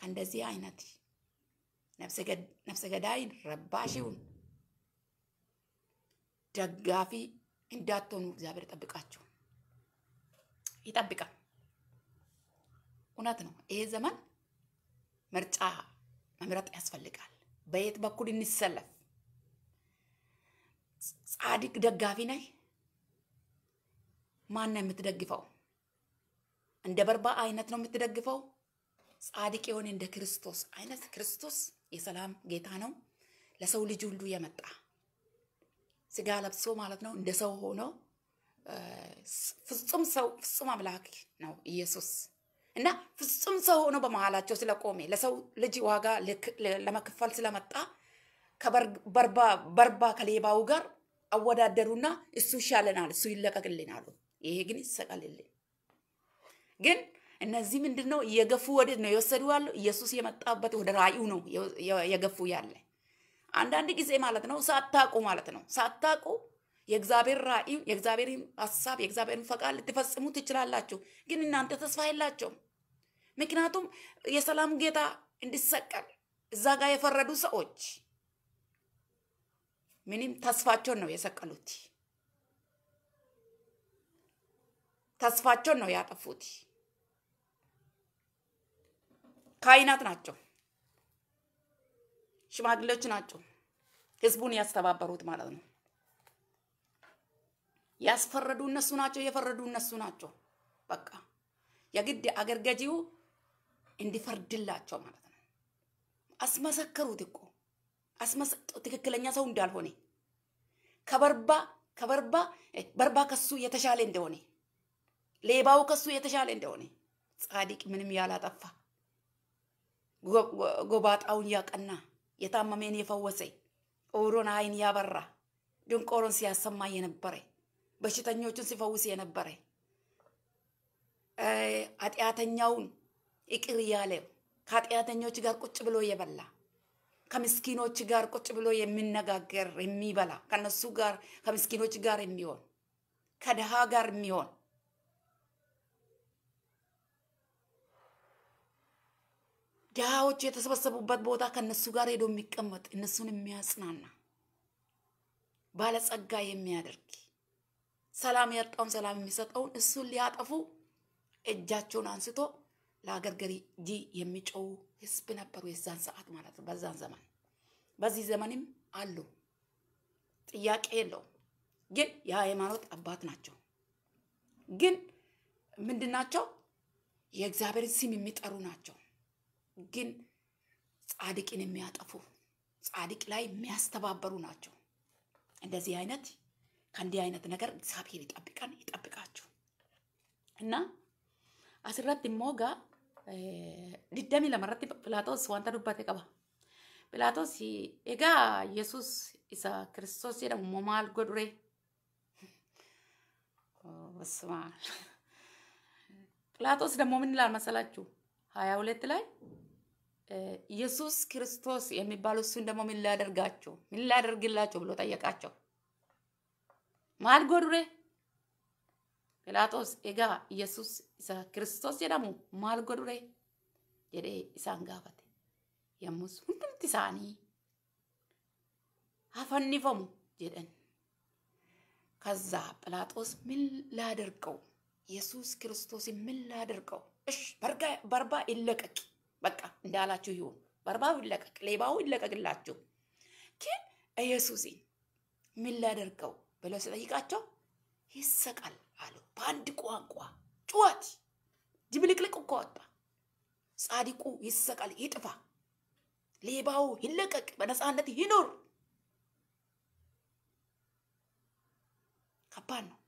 Kan dazii gadaa Nabsa gadaayin rabbaa shi'uun daggaa fi hindaattoon እግዚአብሔር ጠብቃችሁ. ይጠብቃል። እውነት ነው። ይሄ ዘመን ምርጫ መምረጥ ያስፈልጋል። በየት በኩል እንሰለፍ? ጻድቅ ደጋፊ ነህ? ማን ነው የምትደግፈው? እንደ በርባ አይነት ነው የምትደግፈው? ጻድቅ የሆነ እንደ ክርስቶስ አይነት ክርስቶስ የሰላም ጌታ ነው። ለሰው ልጅ ሁሉ የመጣ ስጋ ለብሶ ማለት ነው እንደ ሰው ሆኖ ፍጹም ሰው ፍጹም አምላክ ነው ኢየሱስ እና ፍጹም ሰው ሆኖ በመሀላቸው ስለቆሜ ለሰው ልጅ ዋጋ ለመክፈል ስለመጣ ከበርባ ከሌባው ጋር አወዳደሩና እሱ ይሻለናል፣ እሱ ይለቀቅልን አሉ። ይሄ ግን ይሰቀልልን። ግን እነዚህ ምንድን ነው እየገፉ ወደ ነው የወሰዱ ያለው ኢየሱስ የመጣበት ወደ ራእዩ ነው የገፉ ያለ አንዳንድ ጊዜ ማለት ነው ሳታቁ ማለት ነው ሳታቁ የእግዚአብሔር ራእይ፣ የእግዚአብሔርን ሀሳብ፣ የእግዚአብሔርን ፈቃድ ልትፈጽሙ ትችላላችሁ። ግን እናንተ ተስፋ የላቸውም። ምክንያቱም የሰላም ጌታ እንዲሰቀል እዛ ጋር የፈረዱ ሰዎች ምንም ተስፋቸውን ነው የሰቀሉት። ተስፋቸውን ነው ያጠፉት። ካህናት ናቸው፣ ሽማግሌዎች ናቸው ህዝቡን ያስተባበሩት ማለት ነው። ያስፈረዱ እነሱ ናቸው፣ የፈረዱ እነሱ ናቸው። በቃ የግድ አገር ገዢው እንዲፈርድላቸው ማለት ነው። አስመሰከሩት እኮ ትክክለኛ ሰው እንዳልሆነ ከበርባ ከበርባ በርባ ከሱ የተሻለ እንደሆነ ሌባው ከሱ የተሻለ እንደሆነ ጻድቅ ምንም ያላጠፋ ጎባጣውን ያቀና የታመሜን የፈወሰ ኦሮን አይን ያበራ ድንቆሮን ሲያሰማ የነበረ በሽተኞቹን ሲፈውስ የነበረ ኃጢአተኛውን ይቅር ያለ ከኃጢአተኞች ጋር ቁጭ ብሎ የበላ ከምስኪኖች ጋር ቁጭ ብሎ የሚነጋገር የሚበላ ከነሱ ጋር ከምስኪኖች ጋር የሚሆን ከድሃ ጋር የሚሆን ድሃዎች የተሰበሰቡበት ቦታ ከነሱ ጋር ሄዶ የሚቀመጥ እነሱን የሚያጽናና ባለጸጋ የሚያደርግ ሰላም ያጣውን ሰላም የሚሰጠውን እሱን ሊያጠፉ እጃቸውን አንስቶ ለሀገር ገዢ የሚጮው ህዝብ ነበሩ። የዛን ሰዓት ማለት ነው። በዛን ዘመን በዚህ ዘመንም አሉ። ጥያቄ የለውም። ግን የሃይማኖት አባት ናቸው። ግን ምንድን ናቸው? የእግዚአብሔርን ስም የሚጠሩ ናቸው። ግን ጻድቅን የሚያጠፉ ጻድቅ ላይ የሚያስተባበሩ ናቸው። እንደዚህ አይነት ከእንዲህ አይነት ነገር እግዚአብሔር ይጠብቀን፣ ይጠብቃችሁ እና አስራት ሞጋ ድደሚ ለመረት ጲላጦስ ዋንተ ዱባቴ ቀባ ጲላጦስ ኤጋ ኢየሱስ ኢሳ ክርስቶስ ጀደሙ ሞማል ጎዱሬ ስማል ጲላጦስ ደግሞ ምን ይላል መሰላችሁ ሀያ ሁለት ላይ ኢየሱስ ክርስቶስ የሚባሉ እሱን ደግሞ ምን ላያደርጋቸው ምን ላያደርግላቸው ብሎ ጠየቃቸው። maal godhure? Phiilaaxoos egaa Yesuus isa Kiristoos jedhamu maal godhure? jedhee isaan gaafate. Yommus hundumti isaanii hafannifamu jedhan. ከዛ ጲላጦስ ምን ላደርገው? ኢየሱስ ክርስቶስን ምን ላደርገው? እሽ በርባ ይለቀቅ፣ በቃ እንዳላችሁ ይሁን። በርባው ይለቀቅ፣ ሌባው ይለቀቅላችሁ። ግን ኢየሱስን ምን ላደርገው? ብለው ስጠይቃቸው ይሰቃል አሉ። በአንድ ቋንቋ ጩኸት ድብልቅልቅ እኮ ወጣ። ጻድቁ ይሰቃል፣ ይጥፋ፣ ሌባው ይለቀቅ፣ በነፃነት ይኖር። ከባድ ነው።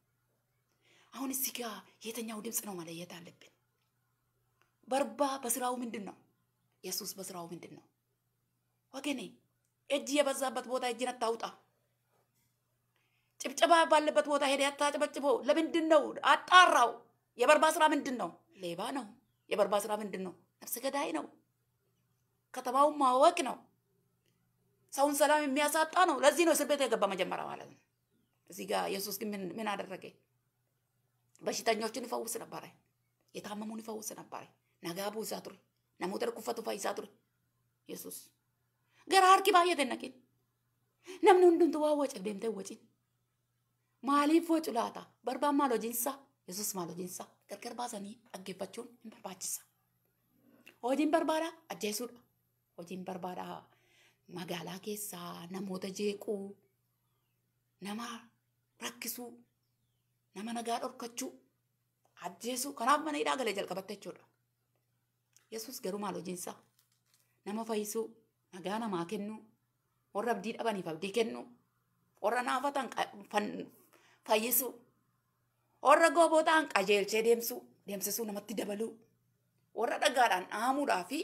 አሁን እዚህ ጋ የተኛው ድምፅ ነው መለየት አለብን። በርባ በስራው ምንድን ነው? ኢየሱስ በስራው ምንድን ነው? ወገኔ እጅ የበዛበት ቦታ እጅን አታውጣ። ጭብጭባ ባለበት ቦታ ሄደ ያታጨበጭቦ ለምንድን ነው? አጣራው። የበርባ ስራ ምንድን ነው? ሌባ ነው። የበርባ ስራ ምንድን ነው? ነፍስ ገዳይ ነው። ከተማውን ማወቅ ነው። ሰውን ሰላም የሚያሳጣ ነው። ለዚህ ነው እስር ቤት የገባ መጀመሪያ ማለት ነው። እዚህ ጋር ኢየሱስ ግን ምን አደረገ? በሽተኞችን ይፈውስ ነበረ። የታመሙን ይፈውስ ነበረ። ነጋቡ ይዛቱሪ ነሞተር ኩፈቱ ይዛቱሪ ኢየሱስ ገራ አርኪ ባየ ደነቂን ነምን ሁንዱን ተዋወጨ ደምተ ወጪን Maaliif bocu laata? Barbaan maal hojiinsa? Yesus maal hojiinsa? Gargar baasanii dhaggeeffachuun hin barbaachisa. Hojiin barbaada ajjeesuudha. Hojiin barbaada magaalaa keessaa namoota jeequu, nama rakkisuu, nama nagaa dhorkachuu, ajjeesuu kanaaf mana hidhaa galee jalqabatte jechuudha. Yesus garuu maal hojiinsa? Nama fayyisuu, nagaa namaa kennuu, warra abdii dhabaniif abdii kennuu, warra naafatan fayyisu warra gooboo ta'an qajeelchee deemsu deemsisuu namatti dabalu warra dhagaadhaan dhahamuudhaa fi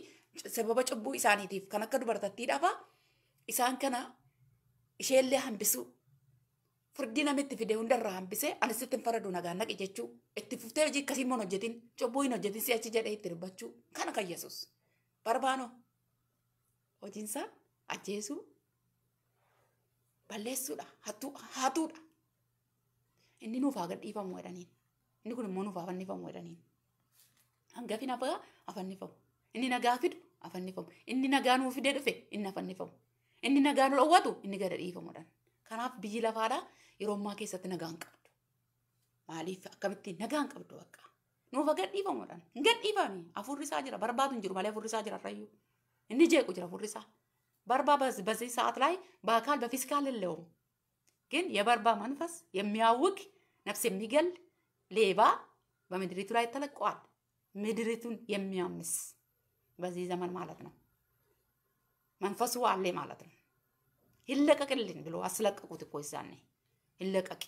sababa cubbuu isaaniitiif kan akka dubartattiidhaafaa isaan kana isheellee hambisu furdii namitti fide hundarraa hambisee anis ittiin faradu nagaan naqi jechuu itti fuftee hojii akkasiin moon hojjetin cubbuu hin hojjetin achi jedhee itti dubbachuu kana kan yesus barbaano hojiinsaa ajjeesuu balleessuudha hatuudha. inni nuuf haa gadhiifamu jedhaniin inni kun immoo nuuf haa fannifamu jedhaniin hangafin hafaa hafannifamu inni nagaa fidu hafannifamu inni nagaa nuu fidee dhufe inni hafannifamu inni nagaa nu dhoowwatu inni gada dhiifamudhaan kanaaf biyyi lafaadhaa yeroo ammaa keessatti nagaa hin qabdu maaliif akkamittiin nagaa hin qabdu bakka nuuf gadhiifamudhaan hin gadhiifami afurri isaa jira barbaadu hin jiru malee afurri isaa jira rayyu inni jeequ jira afurri isaa barbaa basi saat laay baakaal bafiskaal lilleewamu ግን የበርባ መንፈስ የሚያውቅ ነፍስ የሚገል ሌባ በምድሪቱ ላይ ተለቀዋል። ምድሪቱን የሚያምስ በዚህ ዘመን ማለት ነው። መንፈሱ አለ ማለት ነው። ይለቀቅልን ብሎ አስለቀቁት እኮ ይዛኔ ይለቀቅ።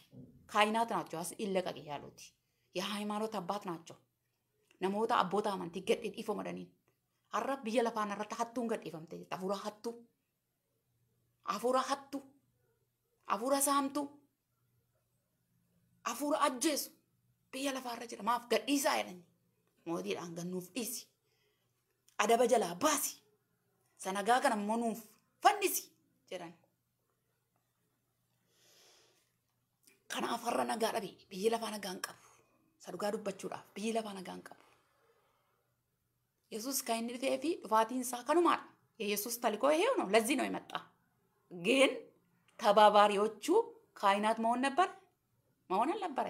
ካህናት ናቸው ይለቀቅ ያሉት የሃይማኖት አባት ናቸው። ነሞታ አቦታ አመንቲ ገድ ዲፎ መደኒን አረብ ብየ ለፋን ሀቱን ገድ ጠፉራ ሀቱ አፉራ ሀቱ hafuura saamtu, hafuura ajjeesu biyya lafaarra jira. Maaf gadhiisaa jedhani mootiidhaan gannuuf dhiisi. Adaba jalaa baasi. Sanagaa kana immoo nuuf fannisi jedhan. Kanaaf har'a nagaa dhabe biyyi lafaa nagaa hin qabu. Sadugaa dubbachuudhaaf biyyi lafaa nagaa hin qabu. Yesuus kan inni dhufee fi dhufaatiin isaa kanumaadha. Yesuus talikoo heewu no lazzi no maxxaa. Geen ተባባሪዎቹ ካህናት መሆን ነበር መሆን አልነበረ።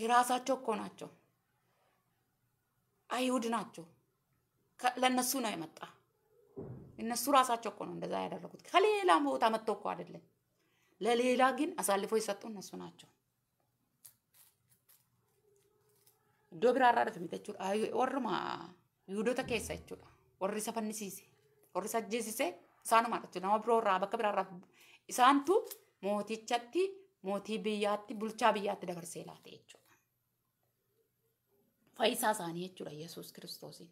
የራሳቸው እኮ ናቸው፣ አይሁድ ናቸው። ለእነሱ ነው የመጣ። እነሱ ራሳቸው እኮ ነው እንደዛ ያደረጉት። ከሌላ ቦታ መጥቶ እኮ አይደለም። ለሌላ ግን አሳልፎ የሰጡ እነሱ ናቸው። ዶብር ቢራ irraa ወርማ jechuudha. Warri maa Yihudoota keessa warri sajjeessise isaanuma jechuudha nama biroorraa bakka biraarraa isaantu mootichatti mootii biyyaatti bulchaa biyyaatti dabarsee laate jechuudha. Faayisaa isaanii jechuudha Yesuus Kiristoosiin.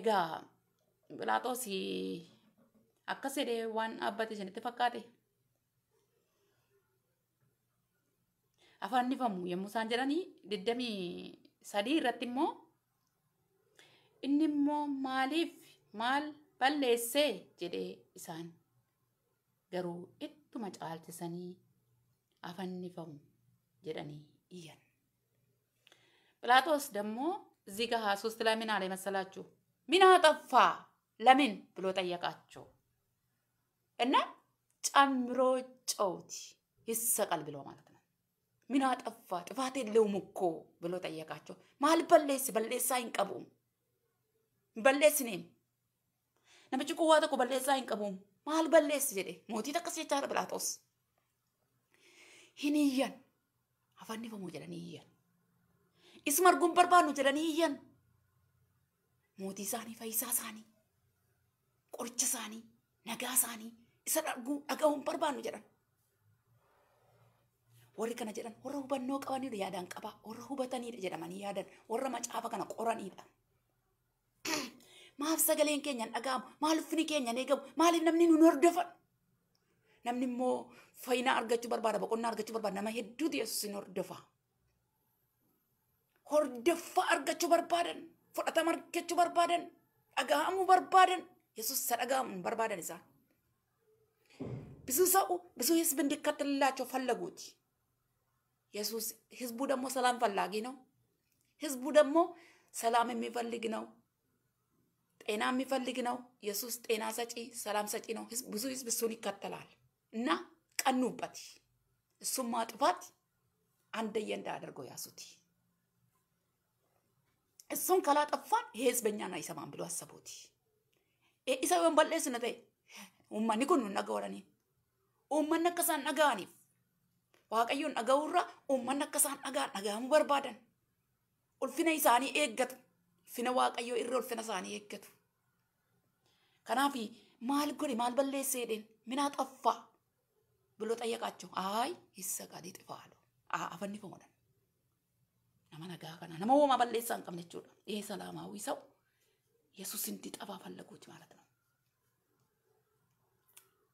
Egaa Phiilaaxoos akkas jedhee waan dhaabbate isinitti fakkaate. afaanifamu yommuu isaan jedhanii digdamii sadii irratti immoo inni immoo maaliif maal balleessee jedhee isaan garuu ittuma caalchisanii afannifamu jedhanii iyyan ጲላጦስ ደግሞ እዚህ ጋር ሶስት ላይ ምን አለ መሰላችሁ? ምን አጠፋ ለምን ብሎ ጠየቃቸው እና ጨምሮ ጨውቲ ይሰቀል ብሎ ማለት ነው። ምን አጠፋ ጥፋት የለውም እኮ ብሎ ጠየቃቸው። ማል በሌስ በሌሳ አይንቀቡም በሌስኔም namichi kun waa tokko balleessaa hin qabu maal balleessi jedhe mootii takka takkas jechaadha toos. Hin iyyan afannifamuu jedhanii iyyan isuma arguun barbaannu jedhanii iyyan mootii isaanii faayisaa isaanii qoricha isaanii nagaa isaanii isa arguu barbaadnu barbaannu jedhan. warri kana jedhan warra hubannoo qabaniidha yaadaan qabaa warra hubatanidha jedhamanii yaadan warra macaafa kana qoraniidha. maaf sagaleen keenyaan dhaga'amu maal uffinni keenyaan eegamu maaliif namni nu hordofan namni immoo fayina argachuu barbaada boqonnaa argachuu barbaada nama hedduutu yesus hin hordofa hordoffaa argachuu barbaadan fudhatama argachuu barbaadan dhaga'amuu barbaadan yesuus isa dhaga'amu barbaadan isaa isaan ብዙ ሰው ብዙ ህዝብ እንዲከተልላቸው ፈለጉት። ኢየሱስ ህዝቡ ደግሞ ሰላም ፈላጊ ነው። ህዝቡ ደግሞ ሰላም የሚፈልግ ነው። ጤና የሚፈልግ ነው። ኢየሱስ ጤና ሰጪ፣ ሰላም ሰጪ ነው። ብዙ ህዝብ እሱን ይከተላል እና ቀኑበት። እሱን ማጥፋት አንደየ እንዳያደርገው ያሱት። እሱን ካላጠፋን ይሄ ህዝብ እኛን አይሰማም ብሎ አሰቡት። ኢሰ ወንበሌስነ ተይ ኡማኒ ኩኑ ነገ ወረኒ ኡመን አከሳን ዋቀዩን ነገውራ dhaga'uurra uummanni akkasaan dhagaan dhagahamuu barbaadan ulfina isaanii ulfina waaqayyoo irra ulfina isaanii eeggatu. Kanaaf maal godhe maal balleessee jedheen minaa xaffaa ብሎ ጠየቃቸው። አይ isa gadii xifaadho afanni fomoodhan nama nagaa kana nama uumaa balleessaa hin qabne jechuudha. Dhihee salaamaawii sau Yesuus እንዲጠፋ ፈለጉት ማለት ነው።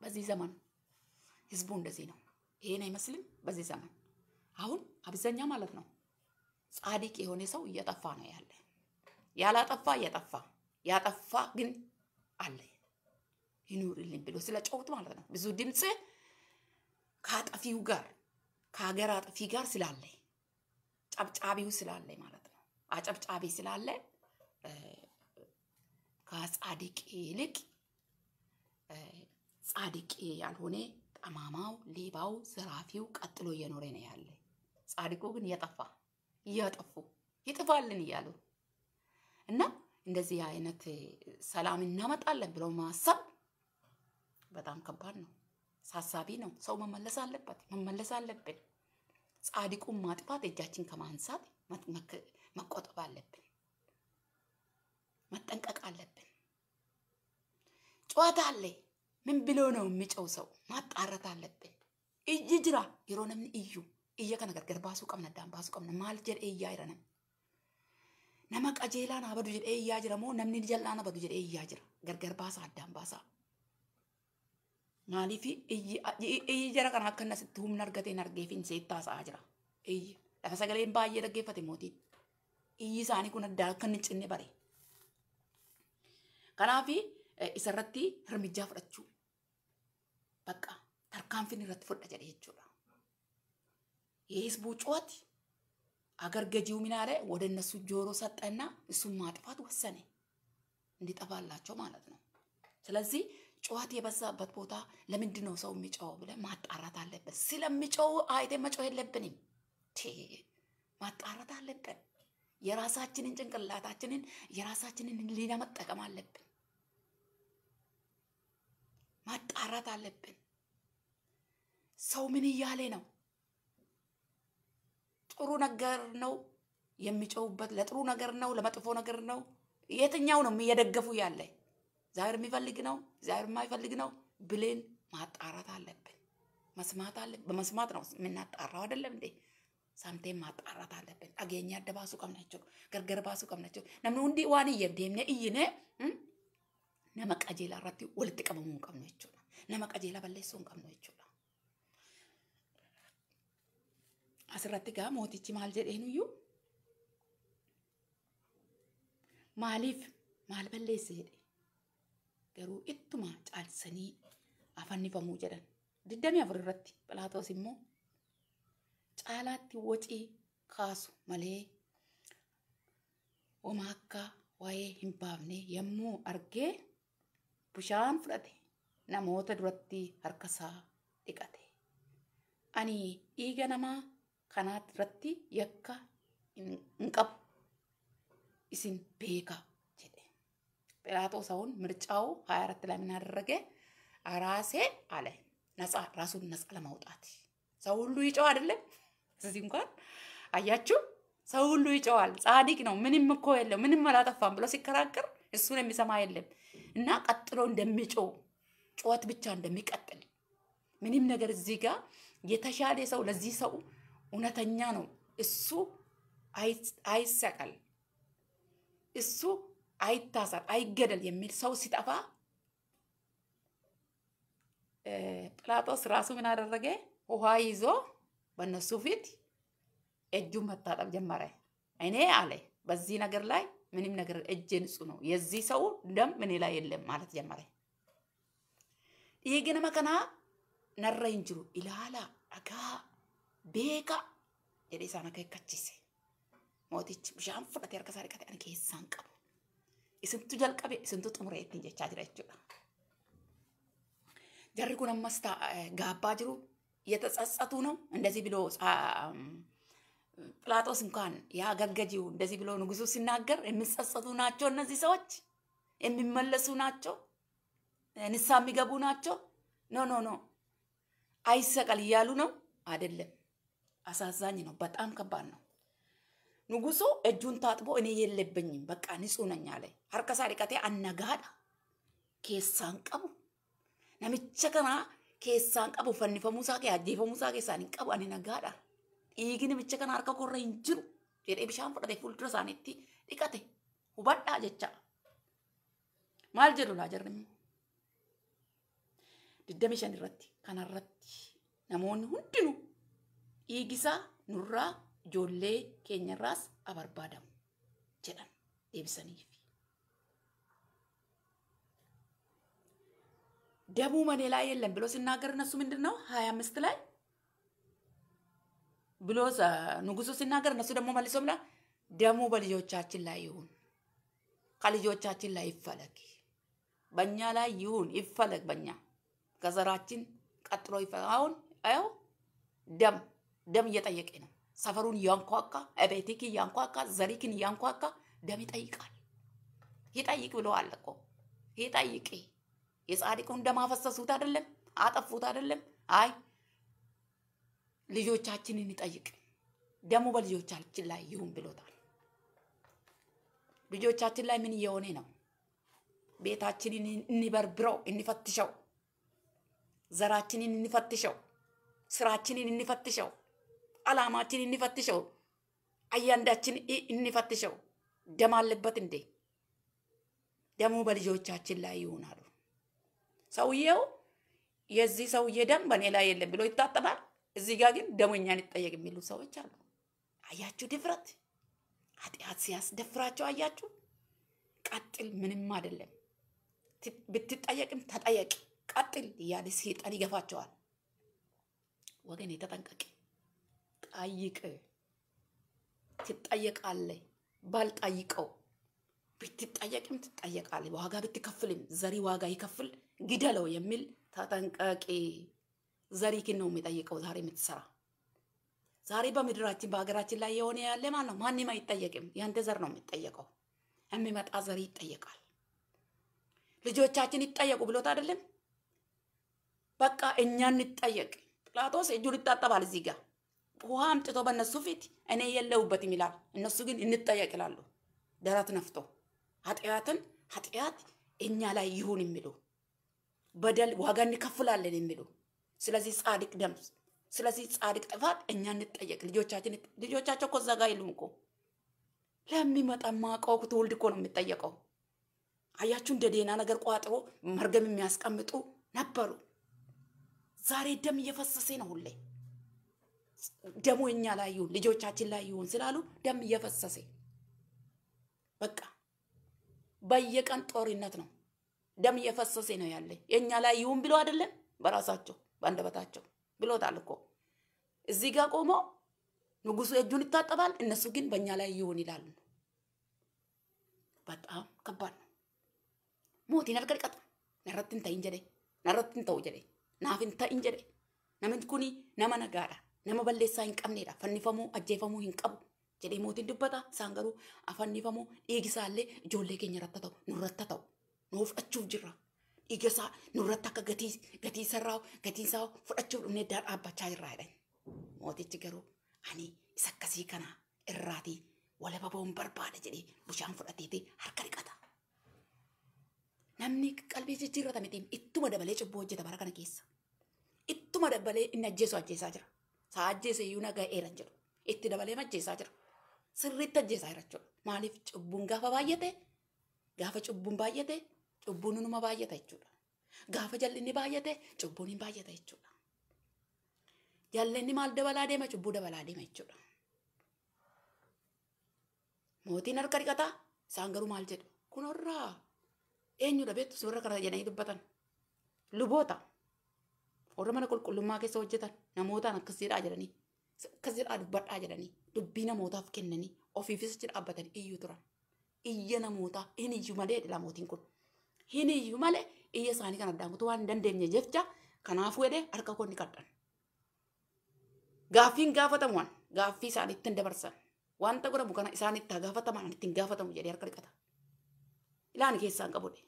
በዚህ ዘመን ህዝቡ እንደዚህ ነው። ይሄን አይመስልም? በዚህ ዘመን አሁን አብዛኛ ማለት ነው ጻድቅ የሆነ ሰው እየጠፋ ነው ያለ። ያላጠፋ እያጠፋ ያጠፋ ግን አለ ይኑርልን ብሎ ስለ ጨውት ማለት ነው። ብዙ ድምፅ ከአጠፊው ጋር ከሀገር አጠፊ ጋር ስላለ ጨብጫቢው ስላለ ማለት ነው። አጨብጫቢ ስላለ ከጻድቅ ይልቅ ጻድቅ ያልሆነ ጠማማው፣ ሌባው፣ ዘራፊው ቀጥሎ እየኖረ ነው ያለ። ጻድቁ ግን እያጠፋ እያጠፉ ይጥፋልን እያሉ እና እንደዚህ አይነት ሰላም እናመጣለን ብለው ማሰብ በጣም ከባድ ነው። ሳሳቢ ነው። ሰው መመለስ አለበት፣ መመለስ አለብን። ጻድቁን ማጥፋት እጃችን ከማንሳት መቆጠብ አለብን፣ መጠንቀቅ አለብን። ጨዋታ አለ። ምን ብሎ ነው የሚጨው ሰው? ማጣረት አለብን። እይ ጅራ የሮነምን እዩ እየከ ነገር ገርባሱ ቀምነዳን ባሱ ቀምነ ማልጀር እያ nama qajeelaa naa badu jedhee iyyaa jira moo namni jal'aan na badu jedhee iyyaa jira. Gargar baasaa addaan baasaa. Maaliif iyyi jara kana akka nasitti humna argatee hin argeef hin seettaa sa'aa jira. Iyyi lafa sagaleen baay'ee dhaggeeffate mootiin. Iyyi isaanii kun addaa akka hin cinne bare. Kanaaf eh, isarratti hirmijaa fudhachuu. Bakka tarkaanfin irratti fudha jedhee jechuudha. Yeesbuu cuwati. አገር ገዢው ምን አለ? ወደ እነሱ ጆሮ ሰጠና እሱን ማጥፋት ወሰነ። እንዲጠፋላቸው ማለት ነው። ስለዚህ ጩኸት የበዛበት ቦታ ለምንድን ነው ሰው የሚጮኸው ብለን ማጣራት አለበት። ስለሚጮው አይቴ መጮህ የለብንም። ማጣራት አለብን። የራሳችንን ጭንቅላታችንን የራሳችንን ሕሊና መጠቀም አለብን። ማጣራት አለብን። ሰው ምን እያለ ነው? ጥሩ ነገር ነው የሚጨውበት፣ ለጥሩ ነገር ነው፣ ለመጥፎ ነገር ነው። የትኛው ነው እየደገፉ ያለ እግዚአብሔር የሚፈልግ ነው፣ እግዚአብሔር የማይፈልግ ነው ብሌን ማጣራት አለብን። መስማት አለ በመስማት ነው የምናጣራው አይደለም እንዴ? ሰምቴን ማጣራት አለብን። አገኘ አደባሱ ቀምናቸው ገርገር ባሱ ቀምናቸው ነምን ሁንዲ ዋን እየብዴምነ እይነ ነመ ቀጄላ ረት ወልጥ ቀበሙን ቀምኖ ነመ ቀጄላ በለሱን ቀምኖ Asirratti egaa mootichi maal jedheenuyyuu maaliif maal balleesse jedhe garuu ittuma caalchisanii afannifamuu jedhan. Digdamii afur irratti Philaatoos immoo caalaatti wacii kaasu malee homaa akka waa'ee hin baafne yommuu argee bishaan fudhate namoota duratti harka isaa dhiqate. Ani dhiiga namaa kanarratti yakka hin qabu isin beekaa jedhe ጲላጦስ አሁን ምርጫው ሀያ አራት ላይ ምን አደረገ? ራሴ አለ ነጻ ራሱን ነጻ ለማውጣት ሰው ሁሉ ይጨው አይደለም። እዚህ እንኳን አያችሁ፣ ሰው ሁሉ ይጨዋል። ጻድቅ ነው፣ ምንም እኮ የለው፣ ምንም አላጠፋም ብሎ ሲከራከር እሱን የሚሰማ የለም እና ቀጥሎ እንደሚጮው ጩኸት ብቻ እንደሚቀጥል ምንም ነገር እዚህ ጋር የተሻለ ሰው ለዚህ ሰው እውነተኛ ነው። እሱ አይሰቀል፣ እሱ አይታሰር፣ አይገደል የሚል ሰው ሲጠፋ ጲላጦስ ራሱ ምን አደረገ? ውሃ ይዞ በእነሱ ፊት እጁን መታጠብ ጀመረ። እኔ አለ በዚህ ነገር ላይ ምንም ነገር እጄ ንጹህ ነው፣ የዚህ ሰው ደም እኔ ላይ የለም ማለት ጀመረ። ይህ ግን መከና ነረ እንጅሩ ኢላላ አጋ beeka jedhee isaan akeekkachiise. Mootichi bishaan fudhatee harka isaa dhiqatee ani keessaan qabu. Isintu jalqabe isintu xumure ittiin jechaa jira jechuudha. Jarri kun ammas gaabbaa jiru እየተጸጸቱ ነው። እንደዚህ ብሎ ጲላጦስ እንኳን ያገገጂው እንደዚህ ብሎ ንጉሱ ሲናገር የሚጸጸቱ ናቸው እነዚህ ሰዎች፣ የሚመለሱ ናቸው፣ ንሳ የሚገቡ ናቸው። ኖ ኖ ኖ qal እያሉ ነው አይደለም። አሳዛኝ ነው። በጣም ከባድ ነው። ንጉሱ እጁን ታጥቦ እኔ የለብኝም በቃ ንጹህ ነኝ አለ። ሀርከሳ ሪቀቴ አነጋዳ ኬሳን ቀቡ namicha kana keessaan qabu uffannifamuu isaa kee ajjeefamuu isaa keessaan qabu ani nagaadha. Dhiigi namicha kana harka korra hin jiru jedhee bishaan fudhatee fuuldura isaaniitti dhiqate hubadhaa jecha. Maal jedhu laa jarri immoo? irratti kanarratti namoonni hundinuu dhiigisaa nurraa ijoollee keenyarraas abarbaadamu jedhan deebisaniif. ደቡመኔ ላይ የለም ብሎ ሲናገር እነሱ ምንድን ነው ሀያ አምስት ላይ ብሎ ንጉሱ ሲናገር እነሱ ደግሞ መልሶ ብላል ደሙ በልጆቻችን ላይ ይሁን፣ ከልጆቻችን ላይ ይፈለግ፣ በእኛ ላይ ይሁን፣ ይፈለግ በእኛ ከዘራችን ቀጥሎ ይፈለግ። አሁን አየው ደም ደም እየጠየቀ ነው። ሰፈሩን እያንኳካ፣ እቤትክ እያንኳካ፣ ዘሪክን እያንኳካ ደም ይጠይቃል። ይጠይቅ አለ እኮ ይጠይቅ። የጻድቁን ደም አፈሰሱት አይደለም፣ አጠፉት አይደለም። አይ ልጆቻችንን ይጠይቅ፣ ደሙ በልጆቻችን ላይ ይሁን ብሎታል። ልጆቻችን ላይ ምን እየሆነ ነው? ቤታችንን እንበርብረው፣ እንፈትሸው፣ ዘራችንን እንፈትሸው፣ ስራችንን እንፈትሸው። አላማችን እንፈትሸው። አያንዳችን እንፈትሸው። ደም አለበት እንዴ? ደሙ በልጆቻችን ላይ ይሆናሉ። ሰውየው የዚህ ሰውዬ ደም በእኔ ላይ የለም ብሎ ይታጠባል። እዚህ ጋር ግን ደሙ እኛን ይጠየቅ የሚሉ ሰዎች አሉ። አያችሁ ድፍረት፣ ኃጢአት ሲያስደፍራቸው አያችሁ። ቀጥል፣ ምንም አይደለም ብትጠየቅም ተጠየቅ፣ ቀጥል እያለ ሰይጣን ይገፋቸዋል። ወገኔ ተጠንቀቂ። ጠይቅ፣ ትጠየቃለህ። ባል ጠይቀው ብትጠየቅም ትጠየቃለህ። ዋጋ ብትከፍልም ዘሪ ዋጋ ይከፍል ግደለው የሚል ተጠንቀቂ። ዘሪክን ነው የሚጠይቀው ዛሬ የምትሰራ ዛሬ በምድራችን በሀገራችን ላይ የሆነ ያለ ማለት ነው። ማንም አይጠየቅም። ያንተ ዘር ነው የሚጠየቀው። የሚመጣ ዘር ይጠየቃል። ልጆቻችን ይጠየቁ ብሎት አይደለም። በቃ እኛ እንጠየቅ። ጲላጦስ እጁን ይታጠባል እዚህ ጋር ውሃ አምጥቶ በእነሱ ፊት እኔ የለውበትም ይላል። እነሱ ግን እንጠየቅ ይላሉ። ደረት ነፍቶ ኃጢአትን ኃጢአት እኛ ላይ ይሁን የሚሉ በደል ዋጋ እንከፍላለን የሚሉ ስለዚህ ጻድቅ ደምስ ስለዚህ ጻድቅ ጥፋት እኛ እንጠየቅ። ልጆቻችን ልጆቻቸው እኮ እዛ ጋር እኮ ለሚመጣ ማቀው ትውልድ እኮ ነው የሚጠየቀው። አያችሁ፣ እንደ ዴና ነገር ቋጥሮ መርገም የሚያስቀምጡ ነበሩ። ዛሬ ደም እየፈሰሰ ነው ሁሌ ደሞ እኛ ላይ ይሁን ልጆቻችን ላይ ይሁን ስላሉ ደም እየፈሰሰ በቃ በየቀን ጦርነት ነው። ደም እየፈሰሰ ነው ያለ። የእኛ ላይ ይሁን ብሎ አይደለም በራሳቸው በአንደበታቸው ብሎታል እኮ እዚህ ጋር ቆሞ ንጉሱ እጁን ይታጠባል፣ እነሱ ግን በእኛ ላይ ይሁን ይላሉ። በጣም ከባድ ነው። ሞት አልቀጥቀጥ ነረትን ተይን ነረትን ተው ናፍን ተይን ጀዴ ነመነጋዳ nama balleessaa hin qabneedha. Fannifamuu ajjeefamuu hin qabu jedhee mootiin dubbata. Isaan garuu afannifamuu dhiigisaallee ijoollee keenya irratti ta'u nurratti ta'u nu fudhachuuf jirra. Dhiigasaa nurratti akka gatii sarraa gatiisaa fudhachuuf dhumnee dhaabbachaa jirraa jedhan. Mootichi garuu ani isa akkasii kana irraati walaba ba'uun barbaada jedhee bishaan fudhateetii harka dhiqata. Namni qalbii jijjiirratamitiin ittuma dabalee cubbuu hojjeta bara kana keessa. Ittuma dabalee inni ajjeesu ajjeesaa jira. Sa'a saajjeessa iyyuu nagaa ga'eera jedhu itti dabalee majjeessaa jira. Sirriitti ajjeessaa jira jechuudha. Maaliif cubbuun gaafa baay'ate gaafa cubbuun baay'ate cubbuun numa baay'ata jechuudha. Gaafa jallinni baay'ate cubbuun hin baay'ata jechuudha. Jallinni maal dabalaa deema cubbuu dabalaa deema jechuudha. Mootiin harka dhiqataa isaan garuu maal jedhu kunarraa eenyudha beektu suuraa kana jedhanii dubbatan luboota. warra mana qulqullummaa keessa hojjetan namootaan akkasiidhaa jedhanii akkasiidhaa dubbadhaa jedhanii dubbii namootaaf kennanii ofiifis dhaabbatan iyyuu turan. Iyya namootaa hin iyyuu malee lamootiin kun hin iyyuu malee iyya isaanii kan addaan waan hin dandeenye jecha kanaafuu jedhee harka koo ni kadhan. Gaaffiin gaafatamu waan gaaffii isaanii ittiin dabarsan wanta godhamu kana isaanitti itti gaafataman ittiin gaafatamu jedhee harka dhiqata. Ilaan keessaan qabudha.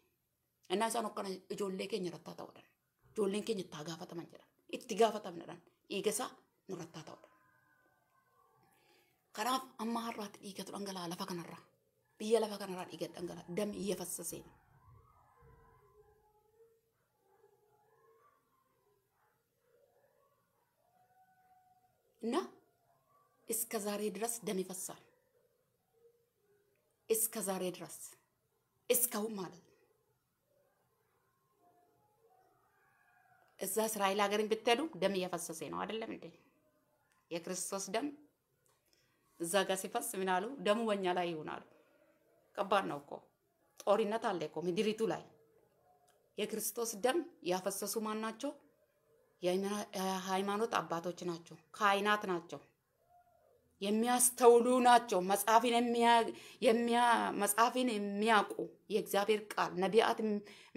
Innaa isaan akkana ijoollee keenya irratti rattaa ta'uudhaan. Ijoolleen keenya itti gaafataman jedhan. Itti gaafatamnedhaan dhiigasaa nurratti haa ta'udha. Kanaaf amma har'aatti dhiigatu dhangala'aa lafa kanarraa. Biyya lafa kanarraa dhiigatu dhangala'aa. Dammi iyya fassaseen. እና እስከ ዛሬ ድረስ ደም ይፈሳል። እስከ ዛሬ ድረስ እስካሁን ማለት ነው። እዛ እስራኤል ሀገርን ብትሄዱ ደም እየፈሰሰ ነው አይደለም እንዴ? የክርስቶስ ደም እዛ ጋር ሲፈስ ምን አሉ? ደሙ በኛ ላይ ይሆናሉ። ከባድ ነው እኮ ጦርነት አለ እኮ ምድሪቱ ላይ። የክርስቶስ ደም ያፈሰሱ ማን ናቸው? የሃይማኖት አባቶች ናቸው፣ ካህናት ናቸው፣ የሚያስተውሉ ናቸው፣ መጽሐፍን የሚያ መጽሐፍን የሚያውቁ የእግዚአብሔር ቃል ነቢያት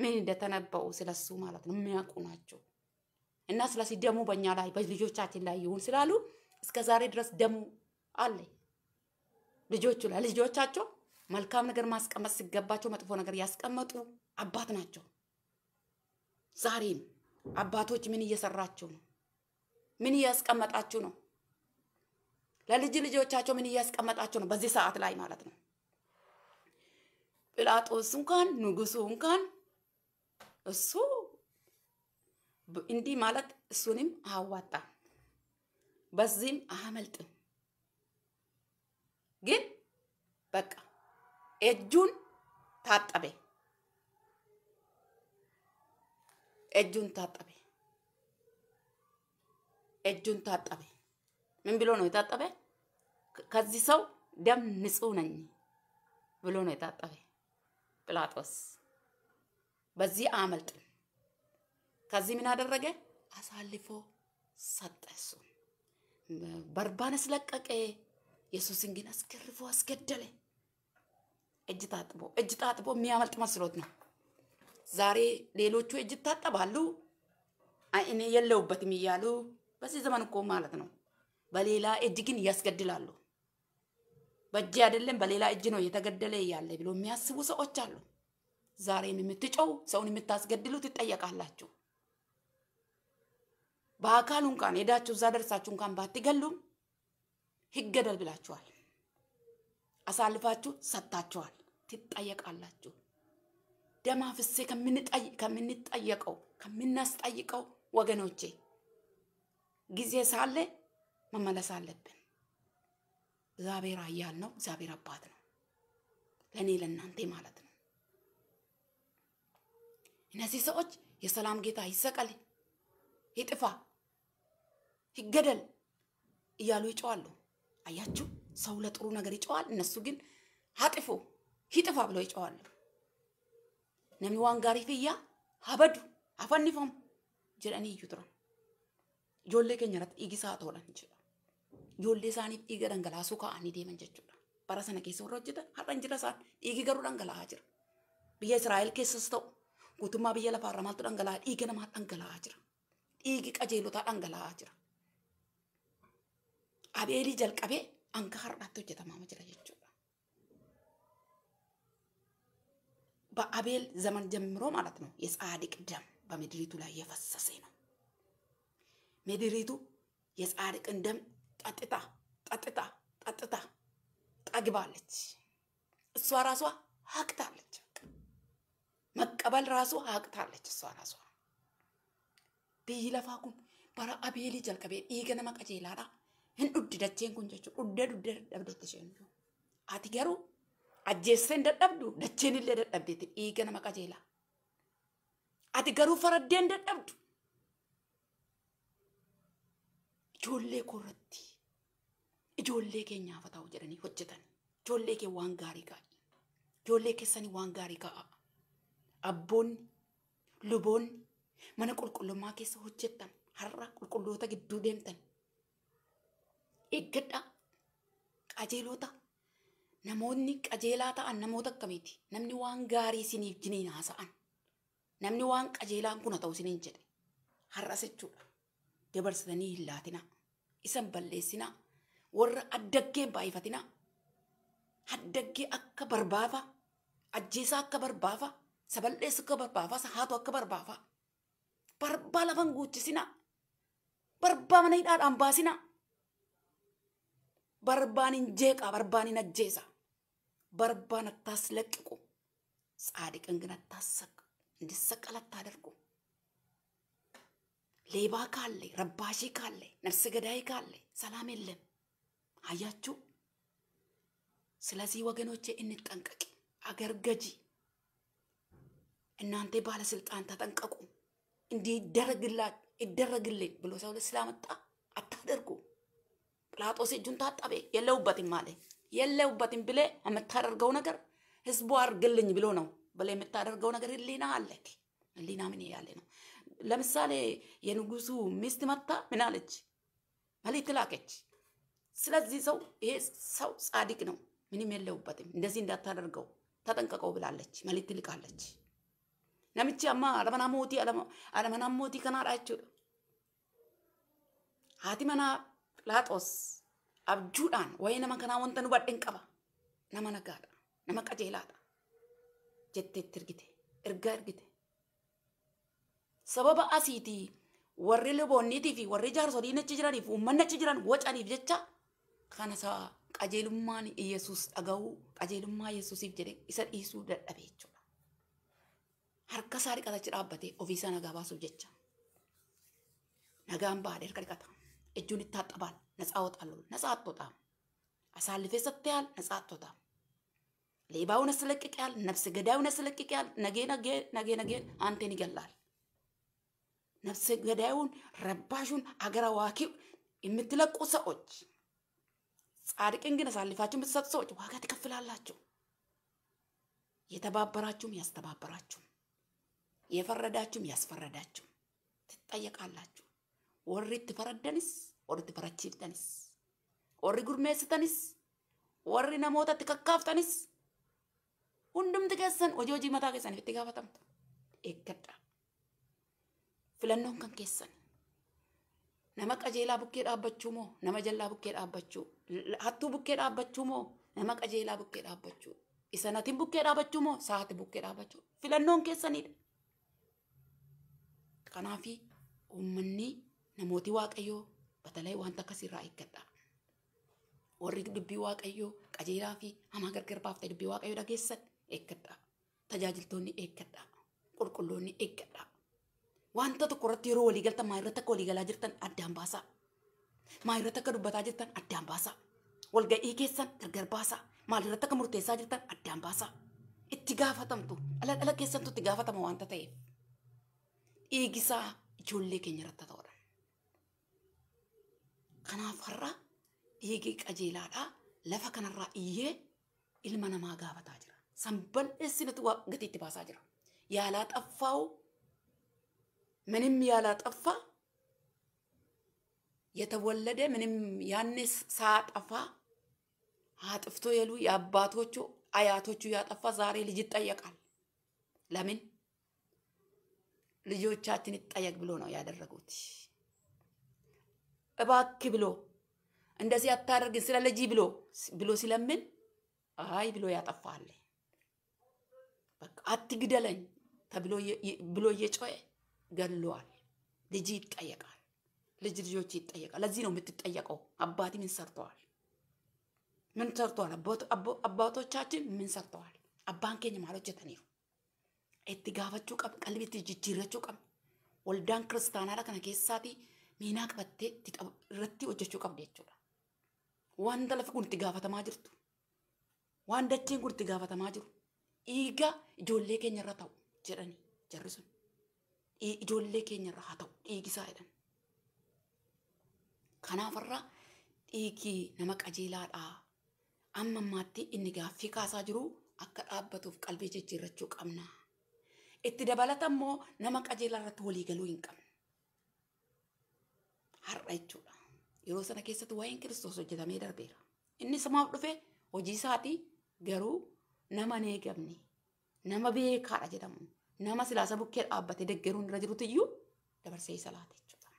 ምን እንደተነበው ስለሱ ማለት ነው የሚያውቁ ናቸው። እና ስለዚህ ደሙ በእኛ ላይ በልጆቻችን ላይ ይሁን ስላሉ እስከ ዛሬ ድረስ ደሙ አለ ልጆቹ ላይ ልጆቻቸው መልካም ነገር ማስቀመጥ ሲገባቸው መጥፎ ነገር ያስቀመጡ አባት ናቸው። ዛሬም አባቶች ምን እየሰራችሁ ነው? ምን እያስቀመጣችሁ ነው? ለልጅ ልጆቻቸው ምን እያስቀመጣችሁ ነው? በዚህ ሰዓት ላይ ማለት ነው። ጲላጦስ እንኳን ንጉሱ እንኳን እሱ እንዲህ ማለት እሱንም አዋጣ በዚህም አያመልጥም። ግን በቃ እጁን ታጠበ፣ እጁን ታጠበ፣ እጁን ታጠበ። ምን ብሎ ነው የታጠበ? ከዚህ ሰው ደም ንጹህ ነኝ ብሎ ነው የታጠበ ጲላጦስ። በዚህ አያመልጥም። ከዚህ ምን አደረገ? አሳልፎ ሰጠ። እሱን በርባን አስለቀቀ። ኢየሱስን ግን አስገርፎ አስገደለ። እጅ ታጥቦ እጅ ታጥቦ የሚያመልጥ መስሎት ነው። ዛሬ ሌሎቹ እጅ ታጠባሉ፣ እኔ የለውበትም እያሉ በዚህ ዘመን እኮ ማለት ነው። በሌላ እጅ ግን ያስገድላሉ። በእጅ አይደለም በሌላ እጅ ነው እየተገደለ እያለ ብሎ የሚያስቡ ሰዎች አሉ። ዛሬም የምትጨው ሰውን የምታስገድሉ ትጠየቃላችሁ። በአካሉ እንኳን ሄዳችሁ እዛ ደርሳችሁ እንኳን ባትገሉም ይገደል ብላችኋል። አሳልፋችሁ ሰጥታችኋል። ትጠየቃላችሁ። ደም አፍሴ ከምንጠየቀው ከምናስጠይቀው ወገኖቼ ጊዜ ሳለ መመለስ አለብን። እግዚአብሔር አያል ነው። እግዚአብሔር አባት ነው። ለእኔ ለእናንተ ማለት ነው። እነዚህ ሰዎች የሰላም ጌታ ይሰቀል ይጥፋ ይገደል እያሉ ይጨዋሉ። አያችሁ፣ ሰው ለጥሩ ነገር ይጨዋል። እነሱ ግን አጥፎ ሂጥፋ ብለው ይጨዋሉ። ነሚ ዋን ፍያ ሀበዱ አፈኒፎም ጅረኒ ይዩትረ ጆሌ ገኘረት ኢጊሳ ቶለን ይችላ ጆሌ ሳኒ ኢገ ደንገላሱ ከአኒ ዴመን ጀችላ በረሰነ ኬስ ወረጅተ ሀረን ጅረሳን ኢጊ ገሩ ደንገላ ሀጅር ብየ እስራኤል ኬስ ስተው ጉቱማ ብየ ለፋረማልቱ ደንገላ ኢገ ደንገላ ሀጅር ኢጊ ቀጀሎታ ደንገላ ሀጅራ abeelii jalqabee hanga har'aatti hojjetamaa jira jechuudha. በአቤል ዘመን ጀምሮ ማለት ነው የጻድቅ ደም በምድሪቱ ላይ የፈሰሰ ነው። ምድሪቱ የጻድቅን ደም ጠጥታ ጠጥታ ጠጥታ ጠግባለች። እሷ ራሷ ሀቅታለች። መቀበል ራሱ ሀቅታለች። እሷ ራሷ ብይ ለፋኩም በራ አቤሊ ጀልቀቤ ኢገነማ ቀጄላዳ hin dhuddi dacheen kun jechuudha dhuddee dhuddee dadhabdeetti isheen jiru. Ati garuu ajjeessee hin dadhabdu dacheen illee dadhabdeetti dhiiga nama qajeela. Ati garuu faraddee hin dadhabdu ijoollee koo irratti ijoollee keenyaaf ta'u jedhanii hojjetan. Ijoollee kee waan gaarii kaa'i. Ijoollee keessanii waan gaarii kaa'a. Abboonni, luboonni mana qulqullummaa keessa hojjetan har'a qulqulloota gidduu deemtan. eeggadha Qajeelota namoonni qajeelaa ta'an namoota akkamiiti? Namni waan gaarii siiniif jiniin haasa'an. Namni waan qajeelaan kuna ta'u siiniin jedhe. Har'as jechuudha. Dabarsitanii hin laatina Isan balleessina Warra addaggee baay'ifatina Addaggee akka barbaafa. Ajjeesaa akka barbaafa. sabal'eessa akka barbaafa. Sahaatu akka barbaafa. Barbaa lafan guuchisinaa. Barbaa mana hidhaadhaan baasinaa. በርባንን ጄቃ በርባንን አጄዛ በርባን አታስለቅቁ፣ ጻድቅን ግን አታሰቅ እንዲሰቀል አታደርጉ። ሌባ ካለ ረባሺ ካለ ነፍሰ ገዳይ ካለ ሰላም የለም። አያችሁ። ስለዚህ ወገኖቼ እንጠንቀቅ። አገር ገጂ እናንተ ባለስልጣን ተጠንቀቁ። እንዲህ ይደረግልን ብሎ ሰው ስላመጣ አታደርጉ። ጲላጦስ እጁን ታጠቤ የለውበትም አለ። የለውበትም ብለ የምታደርገው ነገር ህዝቡ አድርግልኝ ብሎ ነው ብለ የምታደርገው ነገር ህሊና አለክ። ህሊና ምን ያለ ነው? ለምሳሌ የንጉሱ ሚስት መታ ምን አለች? መልእክት ላከች። ስለዚህ ሰው ይሄ ሰው ጻድቅ ነው፣ ምንም የለውበትም፣ እንደዚህ እንዳታደርገው ተጠንቀቀው ብላለች፣ መልእክት ልካለች። ነምቼ አማ አለመና ሞቲ አለመና ሞቲ ከናዳችሁ ሀቲ pilatos abjuudhaan waa'ee nama kanaa wanta nu badheen qaba. Nama nagaadha. Nama Jettee itti ergite. Ergaa ergite. Sababa asiitii warri luboonniitii fi warri jaarsolii nachi jiraniif uummanni achi jiran wocaniif jecha kana sa'a qajeelummaan Iyyasuus dhaga'uu qajeelummaa jedhee isa dhiisuu dadhabe jechuudha. Harka isaa dhiqatachi dhaabbatee ofii isaa nagaa baasuuf jecha. Nagaan baadee harka dhiqata. እጁን ይታጠባል፣ ነፃ ወጣለሁ። ነፃ አትወጣም። አሳልፌ ሰጥተሃል፣ ነፃ አትወጣም። ሌባውን ያስለቅቅያል፣ ነፍስ ገዳዩን ያስለቅቅያል። ነጌ ነጌ ነጌ ነጌ አንተን ይገላል። ነፍስ ገዳዩን ረባሹን አገር አዋኪው የምትለቁ ሰዎች፣ ጻድቅን ግን አሳልፋችሁ የምትሰጡ ሰዎች ዋጋ ትከፍላላችሁ። የተባበራችሁም ያስተባበራችሁም የፈረዳችሁም ያስፈረዳችሁም ትጠየቃላችሁ። warri itti faraddanis warri itti farachiiftanis warri gurmeessitanis warri namootatti kakkaaftanis hundumti keessan hojii hojii mataa keessan itti gaafatamtu eeggadha. Filannoon kan keessan nama qajeelaa bukkee dhaabbachuu moo nama jallaa bukkee dhaabbachuu hattuu bukkee dhaabbachuu moo nama qajeelaa bukkee dhaabbachuu isa natiin bukkee dhaabbachuu moo sa'aatii bukkee dhaabbachuu filannoon keessanidha. Kanaafii uummanni namooti waaqayyoo batalaa wanta akkas irraa eeggadha. Warri dubbii waaqayyoo qajeelaa fi e gargar baafte dubbii waaqayyoo dhageessan eeggadha. Tajaajiltoonni eeggadha. e eeggadha. Wanta tokko irratti yeroo waliigaltan maa irratti akka waliigalaa jirtan addaan baasaa. Maa irratti akka dubbataa jirtan basa baasaa. Walga'ii keessan gargar baasaa. Maal irratti akka murteessaa jirtan addaan baasaa. ala ala ala dhala keessantu tiga fatam wanta ta'eef. Dhiigisaa gisa keenya irratti Kanaafarra dhiigii qajeelaadhaa lafa kanarraa iyyee ilma namaa gaafataa jira. Sanbal'eessinitu gati itti baasaa jira. Yaalaa xaffaa'u ምንም ያላጠፋ የተወለደ ምንም ያኔ ሳያጠፋ አጥፍቶ የሉ የአባቶቹ አያቶቹ ያጠፋ ዛሬ ልጅ ይጠየቃል። ለምን ልጆቻችን ይጠየቅ ብሎ ነው ያደረጉት። እባክ ብሎ እንደዚህ አታደርግን ስለ ልጅ ብሎ ብሎ ሲለምን አይ ብሎ ያጠፋል። በቃ አትግደለኝ ተብሎ ብሎ እየጮኸ ገሏል። ልጅ ይጠየቃል። ልጅ ልጆች ይጠየቃል። ለዚህ ነው የምትጠየቀው። አባት ምን ሰርተዋል? ምን ሰርተዋል? አባቶቻችን ምን ሰርተዋል? አባንኬኝ ኬኝ ማለት ጀተኔ እትጋፈችሁ ቀብ ቀልቤት ጅጅረችሁ ቀብ ወልዳን ክርስቲያና ከነ ኬሳቲ miinaa qabattee irratti hojjechuu qabdi jechuudha. kun itti gaafatamaa jirtu, waan dacheen kun itti gaafatamaa jiru, dhiiga ijoollee keenyarra ta'u jedhani. jarri sun. Ijoollee keenyarra haa ta'u dhiigisaa jedhan. Kanaafarra dhiigi nama qajeelaadhaa. Amma ammaatti inni gaaffii kaasaa jiru akka dhaabbatuuf qalbii jijjiirrachuu qabna. Itti dabalata immoo nama qajeela irratti walii galuu hin qabne. har'a jechuudha. Yeroo sana keessatti waa'een kiristoos hojjetamee darbeera. inni samaaf dhufee hojii isaatii garuu nama hin eegamne nama beekaadha jedhamu nama silaasa bukkee dhaabbatee deggeruun irra jirutu iyyuu dabarsee isa laata jechuudha.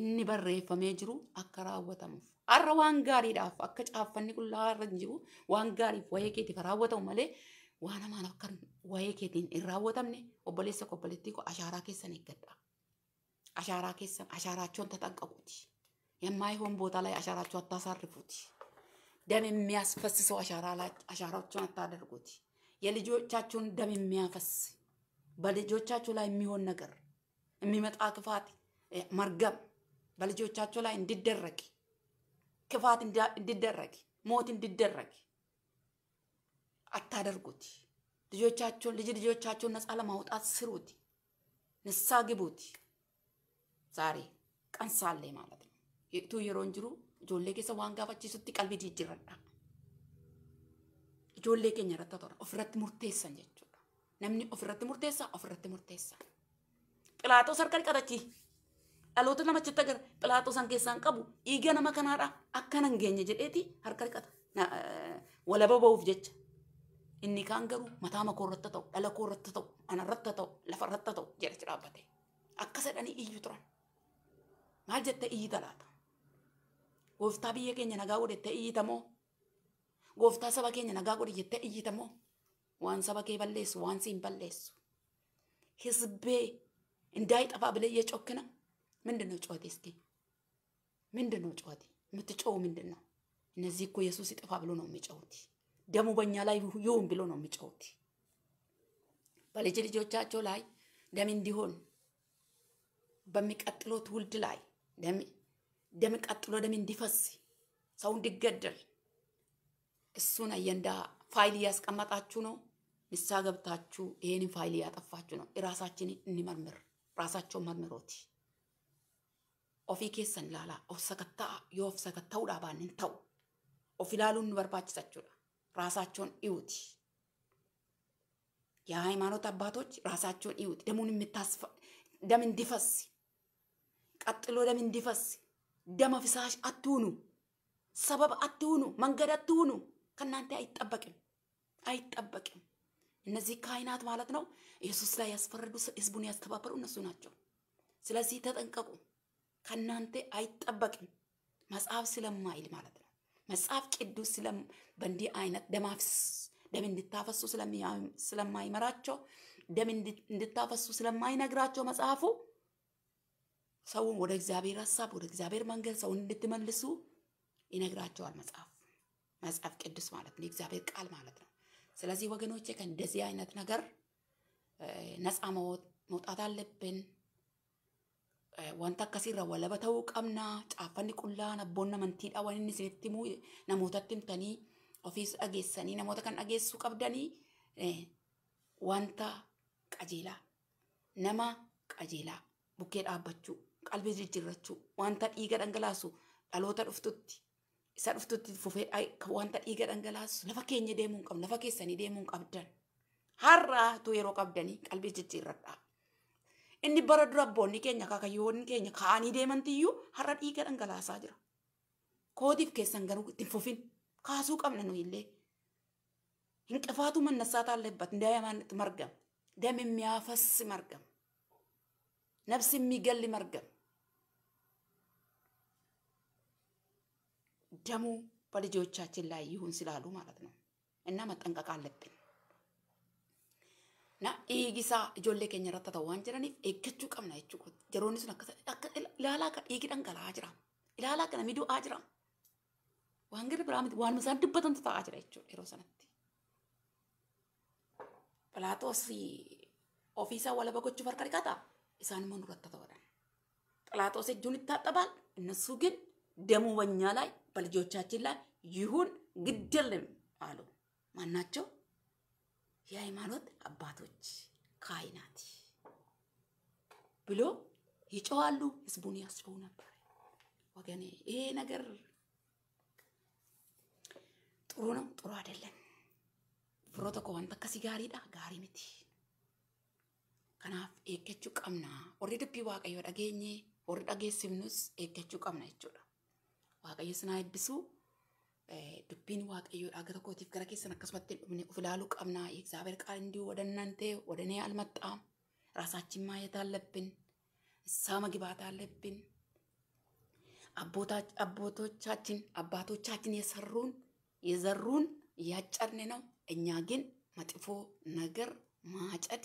Inni barreeffamee jiru akka raawwatamuuf har'a waan gaariidhaaf akka caaffanni qullaa irra jiru waan gaariif wayee keetiif raawwatamu malee waan hamaan akka keetiin hin raawwatamne obboleessa obboleettii koo ashaaraa keessan eeggadhaa. አሻራ ከሰም አሻራቸውን ተጠንቀቁት። የማይሆን ቦታ ላይ አሻራቸው አታሳርፉት። ደም የሚያስፈስሰው አሻራቸውን አታደርጉት። የልጆቻችሁን ደም የሚያፈስ በልጆቻችሁ ላይ የሚሆን ነገር የሚመጣ ክፋት መርገም በልጆቻችሁ ላይ እንዲደረግ ክፋት እንዲደረግ ሞት እንዲደረግ አታደርጉት። ልጆቻችሁን ልጅ ልጆቻችሁን ነፃ ለማውጣት ስሩት፣ ንሳ ግቡት። ዛሬ ቀንሳሌ ማለት ነው። ሂቅቱ የሮን ጅሩ ijoollee keessa waan gaafachisutti qalbii jijjiirradha. Ijoollee keenya irratti tola ofirratti murteessan jechuudha. Namni ofirratti murteessa ofirratti murteessa. Philaatoos harka dhiqatachi. Dhaloota namachitti agarra Philaatoos han keessaan qabu dhiiga nama kanaadha akkan hin geenye jedheeti harka dhiqata. Walaba ba'uuf jecha. Inni kaan garuu mataa makoo irratti ta'u, dhala koo irratti ta'u, ana irratti ta'u, lafa irratti ta'u jedha dhaabbate. Akka sadanii iyyuu turan. maal jettee iyyita laata? Gooftaa biyya keenya nagaa godhe jettee iyyita moo? Gooftaa saba keenya nagaa godhe jettee iyyita moo? Waan saba kee balleessu waan siin balleessu. Hizbee እንዳይጠፋ ብለህ እየጮክነ ምንድን ነው ጩኸቴ? እስኪ ምንድን ነው ጩኸቴ? የምትጮው ምንድን ነው? እነዚህ እኮ ኢየሱስ ይጥፋ ብሎ ነው የሚጮሁት። ደሙ በእኛ ላይ ይሁን ብሎ ነው የሚጮሁት። በልጅ ልጆቻቸው ላይ ደም እንዲሆን በሚቀጥለው ትውልድ ላይ ደም ደም ቀጥሎ ደም እንዲፈስ ሰው እንዲገደል እሱን አየንዳ ፋይል እያስቀመጣችሁ ነው። ንሳ ገብታችሁ ይሄንን ፋይል እያጠፋችሁ ነው። ራሳችን እንመርምር። ራሳቸው መርምሮት ኦፊ ኬሰን ላላ ኦፍ ሰከታ ዳባንን ተው ራሳቸውን እዩት። የሃይማኖት አባቶች ራሳቸውን እዩት። ደሙን ደም እንዲፈስ ቀጥሎ ደም እንዲፈስ ደመ ፍሳሽ አትሁኑ፣ ሰበብ አትሁኑ፣ መንገድ አትሁኑ። ከእናንተ አይጠበቅም አይጠበቅም። እነዚህ ካህናት ማለት ነው ኢየሱስ ላይ ያስፈረዱ ህዝቡን ያስተባበሩ እነሱ ናቸው። ስለዚህ ተጠንቀቁ፣ ከእናንተ አይጠበቅም። መጽሐፍ ስለማይል ማለት ነው መጽሐፍ ቅዱስ በእንዲህ አይነት ደማፍስ ደም እንድታፈሱ ስለማይመራቸው ደም እንድታፈሱ ስለማይነግራቸው መጽሐፉ ሰውን ወደ እግዚአብሔር ሀሳብ ወደ እግዚአብሔር መንገድ ሰውን እንድትመልሱ ይነግራቸዋል መጽሐፍ መጽሐፍ ቅዱስ ማለት ነው፣ የእግዚአብሔር ቃል ማለት ነው። ስለዚህ ወገኖቼ ከእንደዚህ አይነት ነገር ነፃ መውጣት አለብን። ዋንታ ከሲራ ወለበተው ቀምና ጫፈን ቁላ ነቦና መንቲዳ ወንኒ ስንትሙ ነሞተትም ተኒ ኦፊስ አጌሰኒ ነሞተ ከን አጌሱ ቀብደኒ ዋንታ ቀጀላ ነማ ቀጀላ ቡኬ ዳበቹ qalbii jijjiirrachuu wanta dhiiga dhangalaasu dhaloota dhuftutti isa dhuftutti fufee wanta dhiiga dhangalaasu lafa keenya deemuu hin lafa keessanii deemuu qabdan har'aatu yeroo qabdanii qalbii jijjiirradhaa. Inni bara dura abboonni keenya keenya deemantiyyuu har'a dhiiga dhangalaasaa jira. Kootiif keessan garuu ittiin fufin kaasuu qabna nuyillee. Hinqifaatu mannasaa taalleebbat margam, margama. Dami miyaafas margam, Nabsi miigalli margam. ደሙ በልጆቻችን ላይ ይሁን ስላሉ ማለት ነው። እና መጠንቀቅ አለብን ና ይህ ጊሳ ጆሌ ከኛ ረተተ ጀረኒ እገቹ ቀምና ይቹ ጀሮኒሱ ነከሰ አጅራ ላላ ከ ሚዱ አጅራ ዋን ብራም ዋን መሳን ድበተን አጅራ ይቹ ኢሮ ሰነቲ ፕላቶ ኦፊሳ ወለ በጎቹ ፈርቀሪ ካታ ኢሳን ሞኑ ረተተ ይታጠባል እነሱ ግን ደሙ በኛ ላይ በልጆቻችን ላይ ይሁን ግድልም አሉ። ማናቸው? የሃይማኖት አባቶች ካይናት ብሎ ይጨዋሉ ህዝቡን ያስፈው ነበር። ወገኔ ይሄ ነገር ጥሩ ነው፣ ጥሩ አይደለም። ፕሮቶኮዋን በከሲ ጋሪዳ ጋሪ ምቲ kanaaf ኤከቹ ቀምና ኦሬዲ dubbii waaqayyoo dhageenye warri dhageessifnus eeggachuu qabna waaqayyo isin eebbisu eebbisuu. Dubbiin waaqayyoodha gara kootiif gara keessan akkasumatti of ilaaluu qabna. Egzaabeer qaaliin diyu wadannaan ta'e wadanee almaxxaa. Raasaachiin maayataa labbin. Saama gibaataa labbin. yaaccarne አባቶቻችን የሰሩን maxifoo nagar maacadi indiyaa ግን መጥፎ ነገር ማጨድ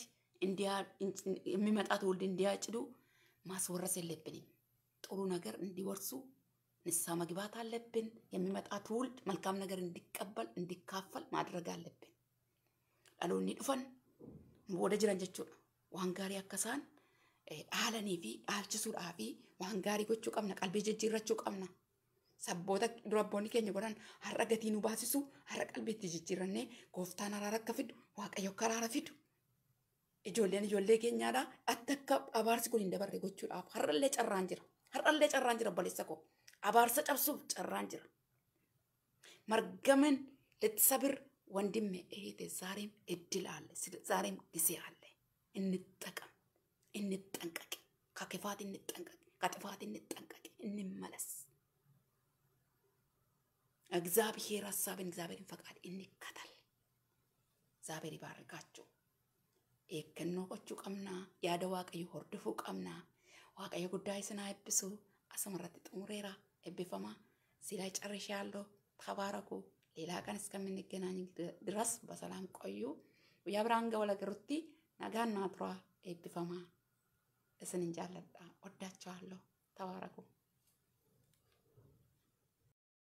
የሚመጣ ትውልድ እንዲያጭዱ ማስወረስ የለብንም። nagar indi warsuu ንሳ መግባት አለብን። የሚመጣ ትውልድ መልካም ነገር እንዲቀበል እንዲካፈል ማድረግ አለብን። ለሎኒ ዱፈን ወደ ጅረን ጀቹ ዋንጋሪ አከሳን አለኒ ፊ አልችሱ ዳፊ ዋንጋሪ ጎቹ ቀምና ቀልቢ ጅጅረቹ ቀምና ሰቦተ ዱረቦኒ ኬኝ ጎዳን አረገቲ ኑ አረ ቀልቤት ጅጅረኔ ጎፍታን አራረከ ዋቀዮ ከራረ ፊዱ ኢጆሌን ኬኛዳ አተከ አባርስ ጎን እንደበሬ ጎቹ ዳፍ ሀረሌ ጨራንጅረ ሀረሌ ጨራንጅረ በሌሰኮ Abaarsa cabsuuf carraan jira. Margaman litsa bir wanti himme ete zaariin iddilaalle zaariin iseyaalle. Inni taqam, inni xaanqaqe kakifaatiin ni xaanqaqe, inni malas. Zaabii heeraas zaabii inni, zaabii hin faqaate, inni katale, zaabii barraachuu, eeggannoo gochuu qabnaa, yaada waaqayyuu hordofuu qabnaa, waaqayyuu guddaa isin haa eebbisuu asuma xumureera. እብፈማ እዚህ ላይ ጨርሼ ተባረኩ። ሌላ ቀን እስከምንገናኝ ድረስ በሰላም ቆዩ። የብራንገ ወለገሩቲ ነጋና ትሯ እብፈማ እስን እንጃለጣ ወዳቸዋለሁ። ተባረኩ።